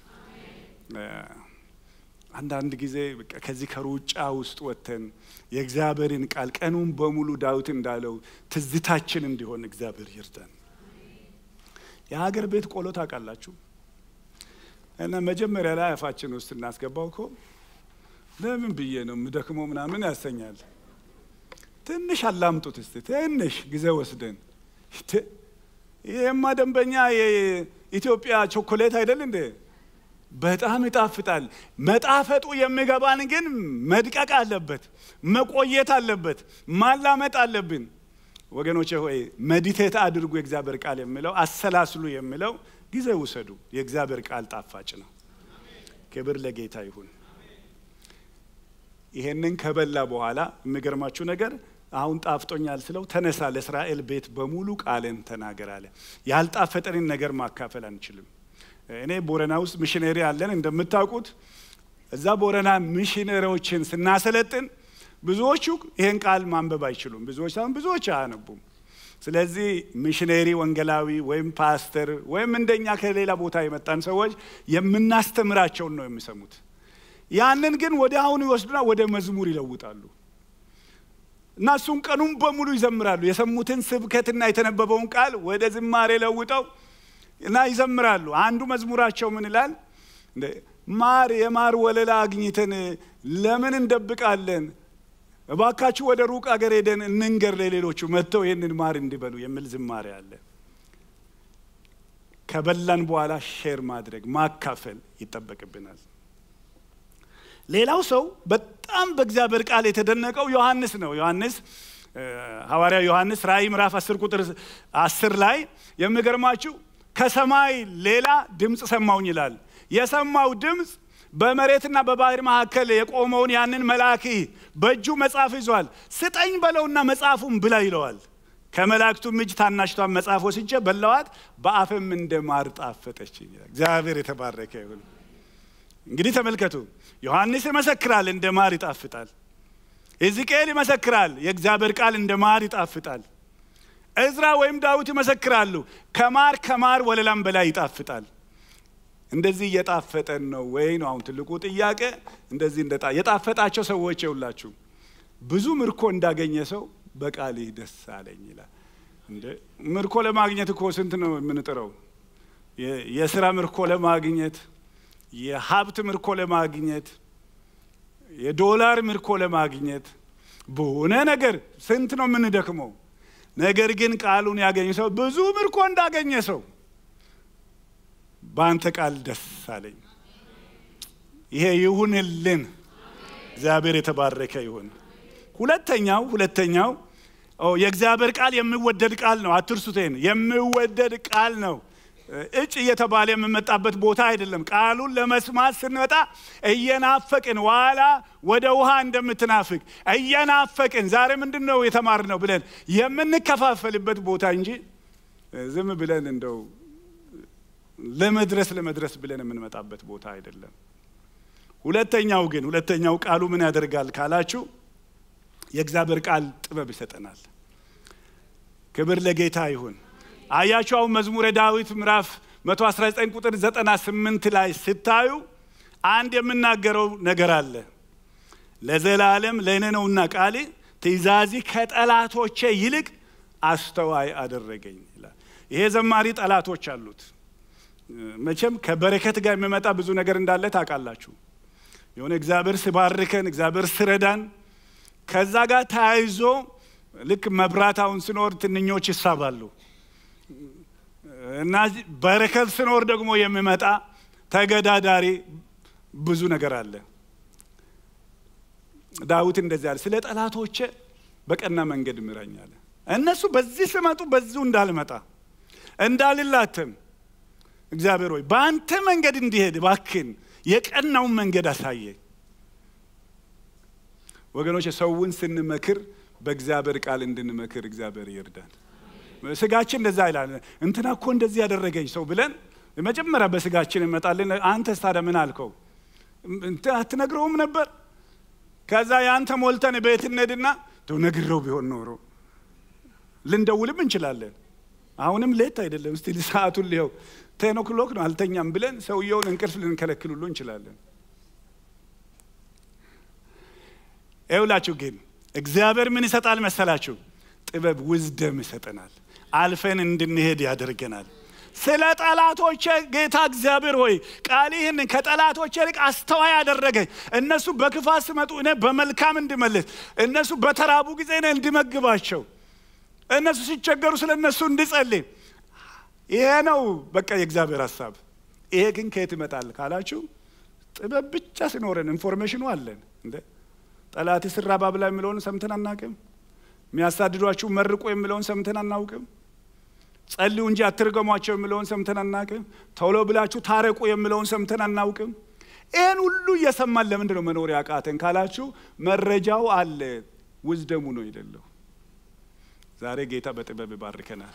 አንዳንድ ጊዜ ከዚህ ከሩጫ ውስጥ ወጥተን የእግዚአብሔርን ቃል ቀኑን በሙሉ ዳዊት እንዳለው ትዝታችን እንዲሆን እግዚአብሔር ይርዳን። የሀገር ቤት ቆሎ ታውቃላችሁ? እና መጀመሪያ ላይ አፋችን ውስጥ እናስገባው እኮ ለምን ብዬ ነው የምደክመው ምናምን ያሰኛል። ትንሽ አላምጡት እስቲ ትንሽ ጊዜ ወስደን ይህማ ደንበኛ የኢትዮጵያ ቾኮሌት አይደል እንዴ? በጣም ይጣፍጣል። መጣፈጡ የሚገባን ግን መድቀቅ አለበት፣ መቆየት አለበት፣ ማላመጥ አለብን። ወገኖቼ ሆይ መዲቴት አድርጉ። የእግዚአብሔር ቃል የሚለው አሰላስሉ የሚለው ጊዜ ውሰዱ። የእግዚአብሔር ቃል ጣፋጭ ነው። ክብር ለጌታ ይሁን። ይሄንን ከበላ በኋላ የሚገርማችሁ ነገር አሁን ጣፍጦኛል ስለው ተነሳ፣ ለእስራኤል ቤት በሙሉ ቃልን ተናገር አለ። ያልጣፈጠንን ነገር ማካፈል አንችልም። እኔ ቦረና ውስጥ ሚሽነሪ አለን እንደምታውቁት። እዛ ቦረና ሚሽነሪዎችን ስናሰለጥን ብዙዎቹ ይህን ቃል ማንበብ አይችሉም፣ ብዙዎች ሳሁን ብዙዎች አያነቡም። ስለዚህ ሚሽነሪ ወንገላዊ ወይም ፓስተር ወይም እንደኛ ከሌላ ቦታ የመጣን ሰዎች የምናስተምራቸውን ነው የሚሰሙት። ያንን ግን ወደ አሁኑ ይወስዱና ወደ መዝሙር ይለውጣሉ እና እሱን ቀኑን በሙሉ ይዘምራሉ። የሰሙትን ስብከትና የተነበበውን ቃል ወደ ዝማሬ ለውጠው እና ይዘምራሉ። አንዱ መዝሙራቸው ምን ይላል? ማር የማር ወለላ አግኝተን ለምን እንደብቃለን? እባካችሁ ወደ ሩቅ አገር ሄደን እንንገር ለሌሎቹ መጥተው ይህንን ማር እንዲበሉ የሚል ዝማሬ አለ። ከበላን በኋላ ሼር ማድረግ ማካፈል ይጠበቅብናል። ሌላው ሰው በጣም በእግዚአብሔር ቃል የተደነቀው ዮሐንስ ነው። ዮሐንስ ሐዋርያው ዮሐንስ ራእይ ምዕራፍ 10 ቁጥር 10 ላይ የሚገርማችሁ ከሰማይ ሌላ ድምፅ ሰማውኝ ይላል። የሰማው ድምፅ በመሬትና በባህር መካከል የቆመውን ያንን መልአክ በእጁ መጽሐፍ ይዟል። ስጠኝ በለውና መጽሐፉን ብላ ይለዋል። ከመላእክቱም እጅ ታናሽቷን መጽሐፍ ወስጄ በላዋት፣ በአፍም እንደ ማር ጣፈጠች። እግዚአብሔር የተባረከ ይሁን። እንግዲህ ተመልከቱ፣ ዮሐንስ ይመሰክራል፣ እንደ ማር ይጣፍጣል። ሕዝቅኤል ይመሰክራል፣ የእግዚአብሔር ቃል እንደ ማር ይጣፍጣል። እዝራ ወይም ዳዊት ይመሰክራሉ። ከማር ከማር ወለላም በላይ ይጣፍጣል። እንደዚህ እየጣፈጠን ነው ወይ ነው አሁን ትልቁ ጥያቄ። እንደዚህ እንደጣ የጣፈጣቸው ሰዎች የውላችሁ ብዙ ምርኮ እንዳገኘ ሰው በቃል ደስ አለኝ ይላል። እንደ ምርኮ ለማግኘት እኮ ስንት ነው የምንጥረው? የስራ ምርኮ ለማግኘት፣ የሀብት ምርኮ ለማግኘት፣ የዶላር ምርኮ ለማግኘት በሆነ ነገር ስንት ነው የምንደክመው? ነገር ግን ቃሉን ያገኘ ሰው ብዙ ምርኮ እንዳገኘ ሰው በአንተ ቃል ደስ አለኝ። ይሄ ይሁንልን። እግዚአብሔር የተባረከ ይሁን። ሁለተኛው ሁለተኛው የእግዚአብሔር ቃል የሚወደድ ቃል ነው። አትርሱት። የሚወደድ ቃል ነው። እጭ እየተባለ የምመጣበት ቦታ አይደለም። ቃሉን ለመስማት ስንመጣ እየናፈቅን ዋላ ወደ ውሃ እንደምትናፍቅ እየናፈቅን ዛሬ ምንድን ነው ነው ብለን የምንከፋፈልበት ቦታ እንጂ ዝም ብለን እንደው ለመድረስ ለመድረስ ብለን የምንመጣበት ቦታ አይደለም። ሁለተኛው ግን ሁለተኛው ቃሉ ምን ያደርጋል ካላችሁ የእግዚአብሔር ቃል ጥበብ ይሰጠናል። ክብር ለጌታ ይሁን። አያችሁ አሁን መዝሙረ ዳዊት ምዕራፍ 119 ቁጥር 98 ላይ ስታዩ አንድ የምናገረው ነገር አለ ለዘላለም ለእኔ ነውና ቃሌ ትእዛዚ ከጠላቶቼ ይልቅ አስተዋይ አደረገኝ ይላል ይሄ ዘማሪ ጠላቶች አሉት መቼም ከበረከት ጋር የሚመጣ ብዙ ነገር እንዳለ ታውቃላችሁ የሆነ እግዚአብሔር ስባርከን እግዚአብሔር ስረዳን ከዛ ጋር ተያይዞ ልክ መብራት አሁን ስኖር ትንኞች ይሳባሉ እና በረከት ስኖር ደግሞ የሚመጣ ተገዳዳሪ ብዙ ነገር አለ። ዳዊት እንደዚህ አለ፣ ስለ ጠላቶቼ በቀና መንገድ ምረኛለ። እነሱ በዚህ ስመጡ በዚሁ እንዳልመጣ እንዳልላትም እግዚአብሔር ሆይ በአንተ መንገድ እንዲሄድ ባክን የቀናውን መንገድ አሳየ። ወገኖች ሰውን ስንመክር በእግዚአብሔር ቃል እንድንመክር እግዚአብሔር ይርዳል። ስጋችን እንደዛ ይላል። እንትና እኮ እንደዚህ ያደረገኝ ሰው ብለን መጀመሪያ በስጋችን እንመጣለን። አንተ ስታደ ምን አልከው? አትነግረውም ነበር? ከዛ የአንተ ሞልተን ቤት እንሄድና ነግረው ቢሆን ኖሮ ልንደውልም እንችላለን። አሁንም ሌት አይደለም፣ ስቲል ሰዓቱን ሊኸው ቴኖክሎክ ነው አልተኛም ብለን ሰውየውን እንቅልፍ ልንከለክሉሉ እንችላለን። ይውላችሁ ግን እግዚአብሔር ምን ይሰጣል መሰላችሁ? ጥበብ ውዝደም ይሰጠናል። አልፈን እንድንሄድ ያደርገናል። ስለ ጠላቶቼ ጌታ እግዚአብሔር ሆይ ቃል ይህን ከጠላቶቼ ይልቅ አስተዋይ አደረገ። እነሱ በክፋት ሲመጡ እኔ በመልካም እንድመልስ፣ እነሱ በተራቡ ጊዜ እኔ እንድመግባቸው፣ እነሱ ሲቸገሩ ስለ እነሱ እንድጸልይ። ይሄ ነው በቃ የእግዚአብሔር ሀሳብ። ይሄ ግን ከየት ይመጣል ካላችሁ ጥበብ ብቻ ሲኖረን ኢንፎርሜሽኑ አለን። እንደ ጠላት ስራ ባብላ የሚለውን ሰምተን አናውቅም። የሚያሳድዷችሁ መርቆ የሚለውን ሰምተን አናውቅም። ጸልዩ እንጂ አትርገሟቸው የምለውን ሰምተን አናውቅም። ቶሎ ብላችሁ ታረቁ የሚለውን ሰምተን አናውቅም። ይህን ሁሉ እየሰማን ለምንድን ነው መኖር ያቃተን ካላችሁ መረጃው አለ፣ ውዝደሙ ነው የሌለው። ዛሬ ጌታ በጥበብ ይባርከናል።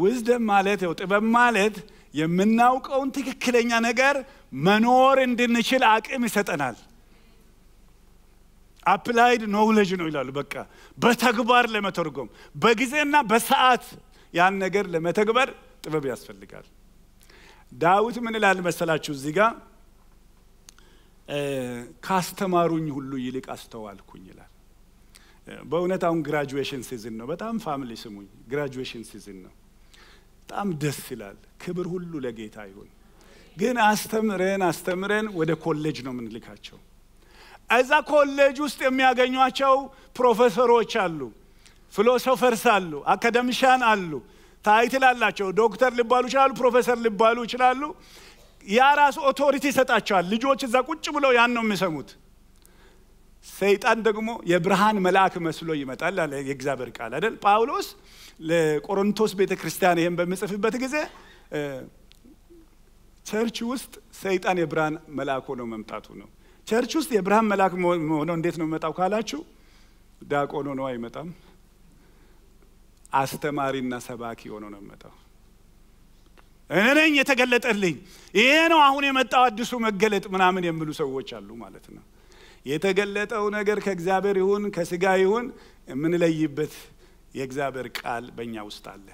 ውዝደም ማለት ው ጥበብ ማለት የምናውቀውን ትክክለኛ ነገር መኖር እንድንችል አቅም ይሰጠናል። አፕላይድ ኖውለጅ ነው ይላሉ። በቃ በተግባር ለመተርጎም በጊዜና በሰዓት ያን ነገር ለመተግበር ጥበብ ያስፈልጋል። ዳዊት ምን ይላል መሰላችሁ? እዚህ ጋር ካስተማሩኝ ሁሉ ይልቅ አስተዋልኩኝ ይላል። በእውነት አሁን ግራጁዌሽን ሲዝን ነው። በጣም ፋሚሊ ስሙኝ፣ ግራጁዌሽን ሲዝን ነው። በጣም ደስ ይላል። ክብር ሁሉ ለጌታ ይሁን። ግን አስተምረን አስተምረን ወደ ኮሌጅ ነው የምንልካቸው። እዛ ኮሌጅ ውስጥ የሚያገኟቸው ፕሮፌሰሮች አሉ። ፊሎሶፈርስ አሉ፣ አካደሚሻን አሉ፣ ታይትል አላቸው። ዶክተር ሊባሉ ይችላሉ፣ ፕሮፌሰር ሊባሉ ይችላሉ። ያ ራሱ ኦቶሪቲ ይሰጣቸዋል። ልጆች እዛ ቁጭ ብለው ያን ነው የሚሰሙት። ሰይጣን ደግሞ የብርሃን መልአክ መስሎ ይመጣል አለ የእግዚአብሔር ቃል አይደል? ጳውሎስ ለቆሮንቶስ ቤተ ክርስቲያን ይህን በሚጽፍበት ጊዜ ቸርች ውስጥ ሰይጣን የብርሃን መልአክ ሆኖ መምጣቱ ነው። ቸርች ውስጥ የብርሃን መልአክ ሆኖ እንዴት ነው የሚመጣው ካላችሁ፣ ዳቆን ሆኖ አይመጣም። አስተማሪና ሰባኪ ሆኖ ነው የመጣው። እኔ ነኝ የተገለጠልኝ፣ ይሄ ነው አሁን የመጣው አዲሱ መገለጥ ምናምን የሚሉ ሰዎች አሉ ማለት ነው። የተገለጠው ነገር ከእግዚአብሔር ይሁን ከስጋ ይሁን የምንለይበት የእግዚአብሔር ቃል በእኛ ውስጥ አለ።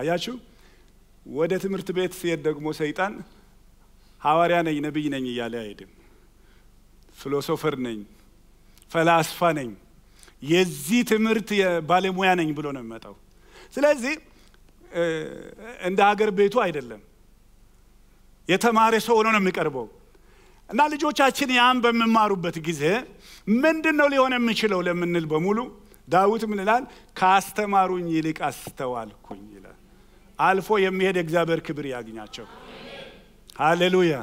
አያችሁ፣ ወደ ትምህርት ቤት ሲሄድ ደግሞ ሰይጣን ሐዋርያ ነኝ ነቢይ ነኝ እያለ አይሄድም። ፊሎሶፈር ነኝ፣ ፈላስፋ ነኝ የዚህ ትምህርት ባለሙያ ነኝ ብሎ ነው የሚመጣው። ስለዚህ እንደ ሀገር ቤቱ አይደለም፣ የተማረ ሰው ሆኖ ነው የሚቀርበው። እና ልጆቻችን ያን በሚማሩበት ጊዜ ምንድን ነው ሊሆን የሚችለው ለምንል በሙሉ ዳዊት ምን ይላል? ካስተማሩኝ ይልቅ አስተዋልኩኝ ይላል። አልፎ የሚሄድ እግዚአብሔር ክብር ያግኛቸው። ሀሌሉያ።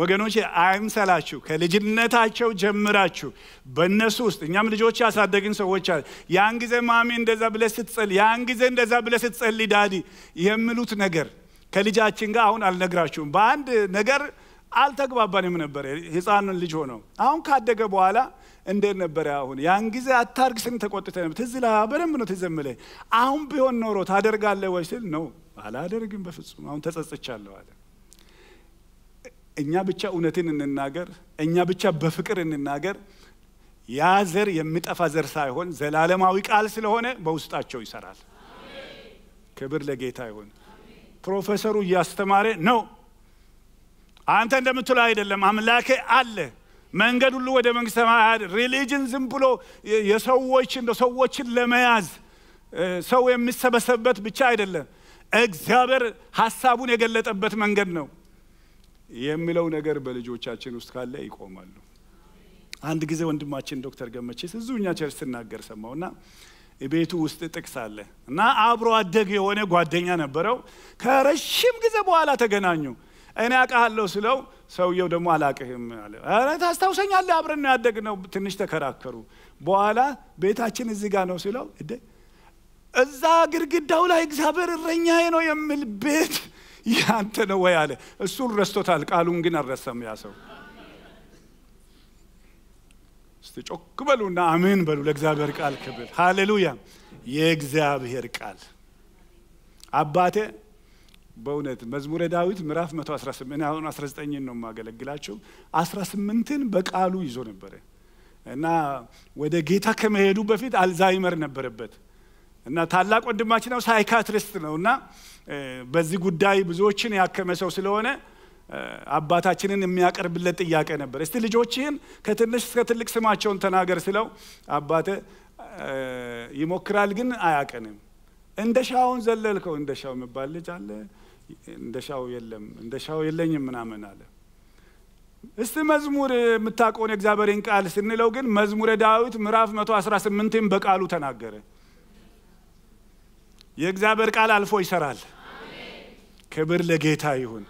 ወገኖች አይምሰላችሁ፣ ከልጅነታቸው ጀምራችሁ በእነሱ ውስጥ እኛም ልጆች ያሳደግን ሰዎች አለ። ያን ጊዜ ማሚ እንደዛ ብለ ስትጸል፣ ያን ጊዜ እንደዛ ብለ ስትጸል፣ ዳዲ የምሉት ነገር ከልጃችን ጋር አሁን አልነግራችሁም። በአንድ ነገር አልተግባባንም ነበር ህፃኑን ልጅ ሆነው። አሁን ካደገ በኋላ እንዴት ነበረ? አሁን ያን ጊዜ አታርግ ስን ተቆጥተ ነበር። ትዝ በደንብ ነው ትዝ አሁን ቢሆን ኖሮ ታደርጋለህ ወይ ስል ነው አላደርግም፣ በፍጹም አሁን ተጸጽቻለሁ አለ። እኛ ብቻ እውነትን እንናገር፣ እኛ ብቻ በፍቅር እንናገር። ያ ዘር የሚጠፋ ዘር ሳይሆን ዘላለማዊ ቃል ስለሆነ በውስጣቸው ይሰራል። ክብር ለጌታ ይሁን። ፕሮፌሰሩ እያስተማረ ነው። አንተ እንደምትለው አይደለም። አምላኬ አለ። መንገድ ሁሉ ወደ መንግስተ ሰማያት። ሪሊጅን ዝም ብሎ የሰዎች እንደ ሰዎችን ለመያዝ ሰው የሚሰበሰብበት ብቻ አይደለም። እግዚአብሔር ሀሳቡን የገለጠበት መንገድ ነው። የሚለው ነገር በልጆቻችን ውስጥ ካለ ይቆማሉ። አንድ ጊዜ ወንድማችን ዶክተር ገመቼስ እዚሁ እኛ ቸርች ስናገር ሰማውና ቤቱ ውስጥ ጥቅስ አለ እና አብሮ አደግ የሆነ ጓደኛ ነበረው። ከረሽም ጊዜ በኋላ ተገናኙ። እኔ አውቃለሁ ስለው ሰውየው ደግሞ አላቅህም አለ። ኧረ ታስታውሰኛለህ፣ አብረን ነው ትንሽ ተከራከሩ። በኋላ ቤታችን እዚህ ጋር ነው ስለው እዛ ግድግዳው ላይ እግዚአብሔር እረኛዬ ነው የሚል ቤት ይህ አንተ ነው ወይ አለ። እሱን ረስቶታል፣ ቃሉን ግን አልረሳም። ያ ሰው እስቲ ጮክ በሉና አሜን በሉ። ለእግዚአብሔር ቃል ክብር ሃሌሉያ። የእግዚአብሔር ቃል አባቴ በእውነት መዝሙረ ዳዊት ምዕራፍ 118 እኔ አሁን 19 ነው የማገለግላቸው 18ን በቃሉ ይዞ ነበረ እና ወደ ጌታ ከመሄዱ በፊት አልዛይመር ነበረበት። እና ታላቅ ወንድማችን ነው፣ ሳይካትሪስት ነው እና በዚህ ጉዳይ ብዙዎችን ያከመ ሰው ስለሆነ አባታችንን የሚያቀርብለት ጥያቄ ነበር። እስቲ ልጆችህን ከትንሽ እስከ ትልቅ ስማቸውን ተናገር ስለው አባተ ይሞክራል፣ ግን አያቀንም። እንደ ሻውን ዘለልከው። እንደ ሻው የሚባል ልጅ አለ። እንደ ሻው የለም፣ እንደ ሻው የለኝም ምናምን አለ። እስቲ መዝሙር የምታውቀውን የእግዚአብሔርን ቃል ስንለው ግን መዝሙረ ዳዊት ምዕራፍ አስራ ስምንትም በቃሉ ተናገረ። የእግዚአብሔር ቃል አልፎ ይሰራል። ክብር ለጌታ ይሁን።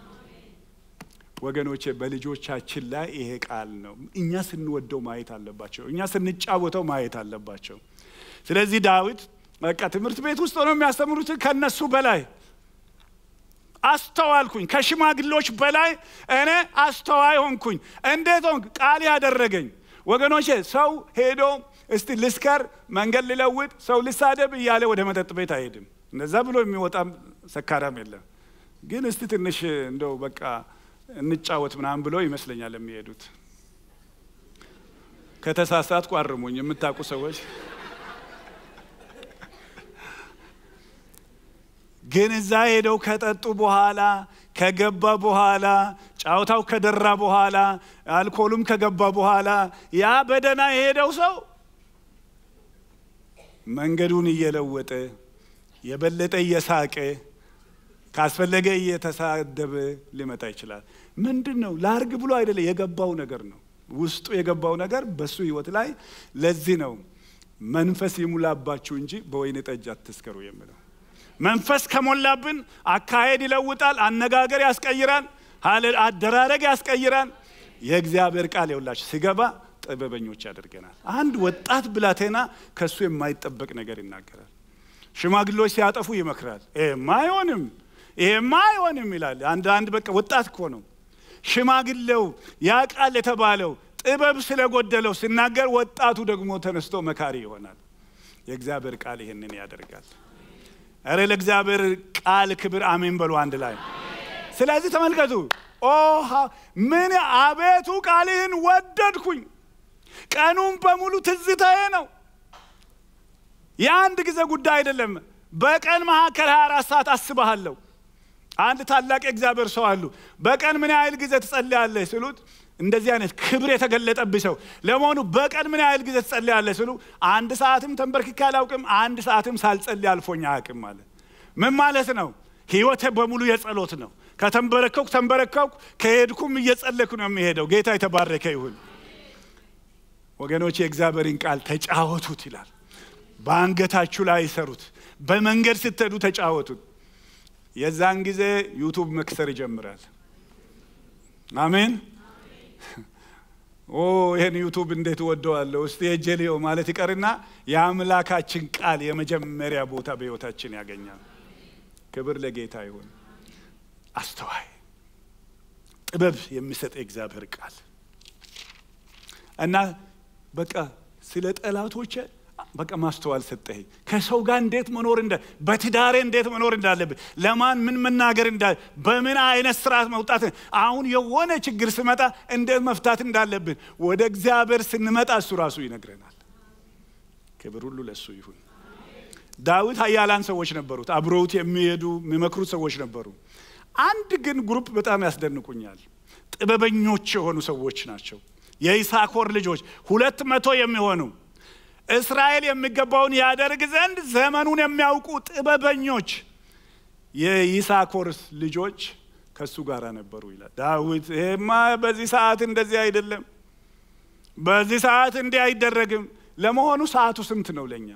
ወገኖቼ በልጆቻችን ላይ ይሄ ቃል ነው። እኛ ስንወደው ማየት አለባቸው። እኛ ስንጫወተው ማየት አለባቸው። ስለዚህ ዳዊት በቃ ትምህርት ቤት ውስጥ ሆነው የሚያስተምሩትን ከነሱ በላይ አስተዋልኩኝ። ከሽማግሌዎች በላይ እኔ አስተዋይ ሆንኩኝ። እንዴት ሆንክ? ቃል ያደረገኝ። ወገኖቼ ሰው ሄዶ እስቲ ልስከር፣ መንገድ ልለውጥ፣ ሰው ልሳደብ እያለ ወደ መጠጥ ቤት አይሄድም። እንደዛ ብሎ የሚወጣም ሰካራም የለም። ግን እስቲ ትንሽ እንደው በቃ እንጫወት ምናምን ብሎ ይመስለኛል የሚሄዱት። ከተሳሳት ቋርሙኝ የምታውቁ ሰዎች። ግን እዛ ሄደው ከጠጡ በኋላ ከገባ በኋላ ጫውታው ከደራ በኋላ አልኮሉም ከገባ በኋላ ያ በደና የሄደው ሰው መንገዱን እየለወጠ የበለጠ እየሳቀ ካስፈለገ እየተሳደበ ሊመጣ ይችላል። ምንድን ነው ላርግ ብሎ አይደለ የገባው ነገር ነው። ውስጡ የገባው ነገር በሱ ህይወት ላይ ለዚህ ነው መንፈስ ይሙላባችሁ እንጂ በወይን ጠጅ አትስከሩ የምለው። መንፈስ ከሞላብን አካሄድ ይለውጣል፣ አነጋገር ያስቀይራል፣ አደራረግ ያስቀይራል። የእግዚአብሔር ቃል የውላችሁ ሲገባ ጥበበኞች ያደርገናል። አንድ ወጣት ብላቴና ከእሱ የማይጠበቅ ነገር ይናገራል። ሽማግሌዎች ሲያጠፉ ይመክራል። ይሄማ አይሆንም፣ ይሄማ አይሆንም ይላል። አንድ አንድ በቃ ወጣት እኮ ነው። ሽማግሌው ያቃል የተባለው ጥበብ ስለጎደለው ሲናገር፣ ወጣቱ ደግሞ ተነስቶ መካሪ ይሆናል። የእግዚአብሔር ቃል ይህንን ያደርጋል። እረ ለእግዚአብሔር ቃል ክብር አሜን በሉ አንድ ላይ። ስለዚህ ተመልከቱ ኦ ምን አቤቱ ቃልህን ወደድኩኝ ቀኑም በሙሉ ትዝታዬ ነው። የአንድ ጊዜ ጉዳይ አይደለም። በቀን መካከል 24 ሰዓት አስብሃለሁ። አንድ ታላቅ የእግዚአብሔር ሰው አሉ። በቀን ምን ያህል ጊዜ ትጸልያለህ ስሉት እንደዚህ አይነት ክብር የተገለጠብኝ ሰው ለመሆኑ በቀን ምን ያህል ጊዜ ትጸልያለህ ስሉ አንድ ሰዓትም ተንበርክኬ አላውቅም፣ አንድ ሰዓትም ሳልጸልይ አልፎኝ አያውቅም ማለት ምን ማለት ነው? ህይወት በሙሉ የጸሎት ነው። ከተንበረከኩ ተንበረከኩ፣ ከሄድኩም እየጸለኩ ነው የሚሄደው። ጌታ የተባረከ ይሁን። ወገኖች የእግዚአብሔርን ቃል ተጫወቱት ይላል። በአንገታችሁ ላይ ይሰሩት። በመንገድ ስትሄዱ ተጫወቱት። የዛን ጊዜ ዩቱብ መክሰር ይጀምራል። አሜን። ኦ ይህን ዩቱብ እንዴት ወደዋለሁ እስቲ ሄጄ ማለት ይቀርና የአምላካችን ቃል የመጀመሪያ ቦታ በሕይወታችን ያገኛል። ክብር ለጌታ ይሁን። አስተዋይ ጥበብ የሚሰጥ የእግዚአብሔር ቃል እና በቃ ስለ ጠላቶቼ በቃ ማስተዋል ሰጠኝ። ከሰው ጋር እንዴት መኖር እንደ በትዳሬ እንዴት መኖር እንዳለብን፣ ለማን ምን መናገር እንዳ በምን አይነት ስርዓት መውጣት፣ አሁን የሆነ ችግር ስመጣ እንዴት መፍታት እንዳለብን ወደ እግዚአብሔር ስንመጣ እሱ ራሱ ይነግረናል። ክብር ሁሉ ለእሱ ይሁን። ዳዊት ኃያላን ሰዎች ነበሩት፣ አብረውት የሚሄዱ የሚመክሩት ሰዎች ነበሩ። አንድ ግን ግሩፕ በጣም ያስደንቁኛል። ጥበበኞች የሆኑ ሰዎች ናቸው። የይሳኮር ልጆች ሁለት መቶ የሚሆኑ እስራኤል የሚገባውን ያደርግ ዘንድ ዘመኑን የሚያውቁ ጥበበኞች የይሳኮር ልጆች ከእሱ ጋር ነበሩ ይላል ዳዊት። ይሄማ በዚህ ሰዓት እንደዚህ አይደለም፣ በዚህ ሰዓት እንዲህ አይደረግም። ለመሆኑ ሰዓቱ ስንት ነው ለኛ?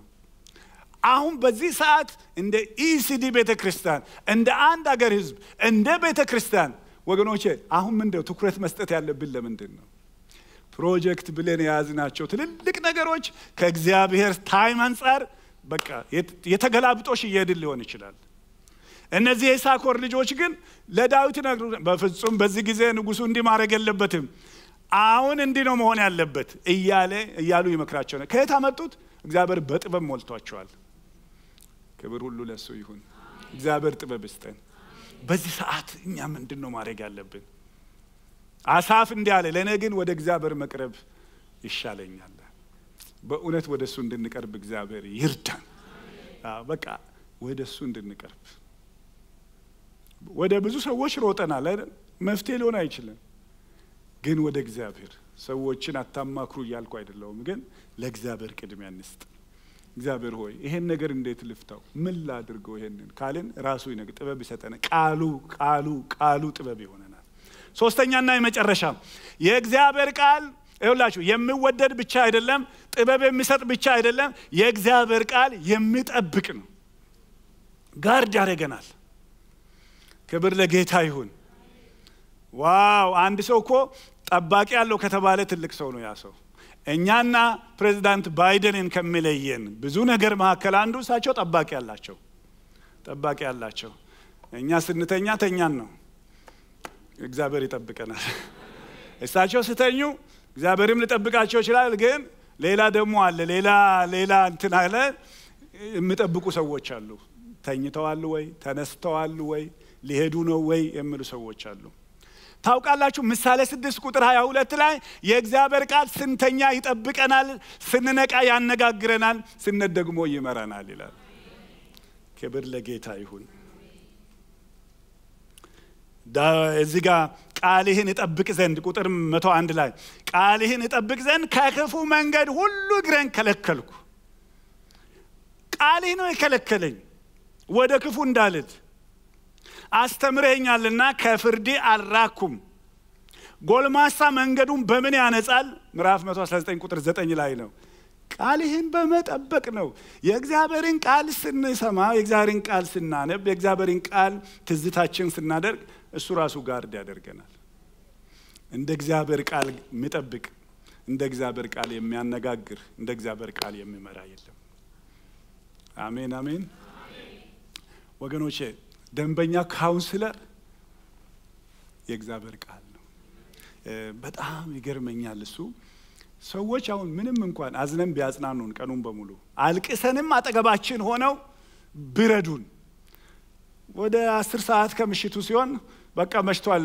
አሁን በዚህ ሰዓት እንደ ኢሲዲ ቤተ ክርስቲያን፣ እንደ አንድ አገር ህዝብ፣ እንደ ቤተ ክርስቲያን ወገኖቼ፣ አሁን ምንድነው ትኩረት መስጠት ያለብን ለምንድን ነው? ፕሮጀክት ብለን የያዝናቸው ትልልቅ ነገሮች ከእግዚአብሔር ታይም አንጻር በቃ የተገላብጦሽ እየሄድን ሊሆን ይችላል። እነዚህ የሳኮር ልጆች ግን ለዳዊት ነግሩ፣ በፍጹም በዚህ ጊዜ ንጉሱ እንዲህ ማድረግ የለበትም፣ አሁን እንዲህ ነው መሆን ያለበት እያለ እያሉ ይመክራቸው ነ ከየት አመጡት? እግዚአብሔር በጥበብ ሞልቷቸዋል። ክብር ሁሉ ለሱ ይሁን። እግዚአብሔር ጥበብ ስጠን በዚህ ሰዓት እኛ ምንድን ነው ማድረግ ያለብን? አሳፍ እንዲያለ ለእኔ ግን ወደ እግዚአብሔር መቅረብ ይሻለኛል። በእውነት ወደ እሱ እንድንቀርብ እግዚአብሔር ይርዳን። በቃ ወደ እሱ እንድንቀርብ ወደ ብዙ ሰዎች ሮጠናል መፍትሄ ሊሆን አይችልም። ግን ወደ እግዚአብሔር ሰዎችን አታማክሩ እያልኩ አይደለውም፣ ግን ለእግዚአብሔር ቅድሚያ እንስጥ። እግዚአብሔር ሆይ ይሄን ነገር እንዴት ልፍታው? ምን ላድርገው? ይሄንን ካልን ራሱ ይነግ ጥበብ ይሰጠናል። ቃሉ ቃሉ ቃሉ ጥበብ ይሆናል። ሶስተኛና የመጨረሻ የእግዚአብሔር ቃል ይሁላችሁ የሚወደድ ብቻ አይደለም፣ ጥበብ የሚሰጥ ብቻ አይደለም። የእግዚአብሔር ቃል የሚጠብቅ ነው። ጋርድ ያደረገናል። ክብር ለጌታ ይሁን። ዋው! አንድ ሰው እኮ ጠባቂ ያለው ከተባለ ትልቅ ሰው ነው ያ ሰው። እኛና ፕሬዚዳንት ባይደንን ከሚለየን ብዙ ነገር መካከል አንዱ እሳቸው ጠባቂ ያላቸው ጠባቂ ያላቸው እኛ ስንተኛ ተኛን ነው እግዚአብሔር ይጠብቀናል። እሳቸው ስተኙ እግዚአብሔርም ልጠብቃቸው ይችላል። ግን ሌላ ደግሞ አለ። ሌላ ሌላ እንትን አለ። የሚጠብቁ ሰዎች አሉ። ተኝተዋል ወይ ተነስተዋል ወይ ሊሄዱ ነው ወይ የሚሉ ሰዎች አሉ። ታውቃላችሁ ምሳሌ ስድስት ቁጥር 22 ላይ የእግዚአብሔር ቃል ስንተኛ ይጠብቀናል፣ ስንነቃ ያነጋግረናል፣ ስነት ደግሞ ይመራናል ይላል። ክብር ለጌታ ይሁን። እዚህ ጋር ቃልህን እጠብቅ ዘንድ ቁጥር መቶ አንድ ላይ ቃልህን እጠብቅ ዘንድ ከክፉ መንገድ ሁሉ እግረን ከለከልኩ። ቃልህ ነው የከለከለኝ ወደ ክፉ እንዳልል። አስተምረኛልና ከፍርዴ አልራኩም። ጎልማሳ መንገዱን በምን ያነጻል? ምዕራፍ 119 ቁጥር 9 ላይ ነው። ቃልህን በመጠበቅ ነው። የእግዚአብሔርን ቃል ስንሰማ፣ የእግዚአብሔርን ቃል ስናነብ፣ የእግዚአብሔርን ቃል ትዝታችን ስናደርግ እሱ ራሱ ጋርድ ያደርገናል። እንደ እግዚአብሔር ቃል የሚጠብቅ እንደ እግዚአብሔር ቃል የሚያነጋግር እንደ እግዚአብሔር ቃል የሚመራ የለም። አሜን አሜን። ወገኖቼ ደንበኛ ካውንስለር የእግዚአብሔር ቃል ነው። በጣም ይገርመኛል እሱ ሰዎች አሁን ምንም እንኳን አዝነን ቢያጽናኑን ቀኑን በሙሉ አልቅሰንም አጠገባችን ሆነው ብረዱን ወደ አስር ሰዓት ከምሽቱ ሲሆን በቃ መሽቷል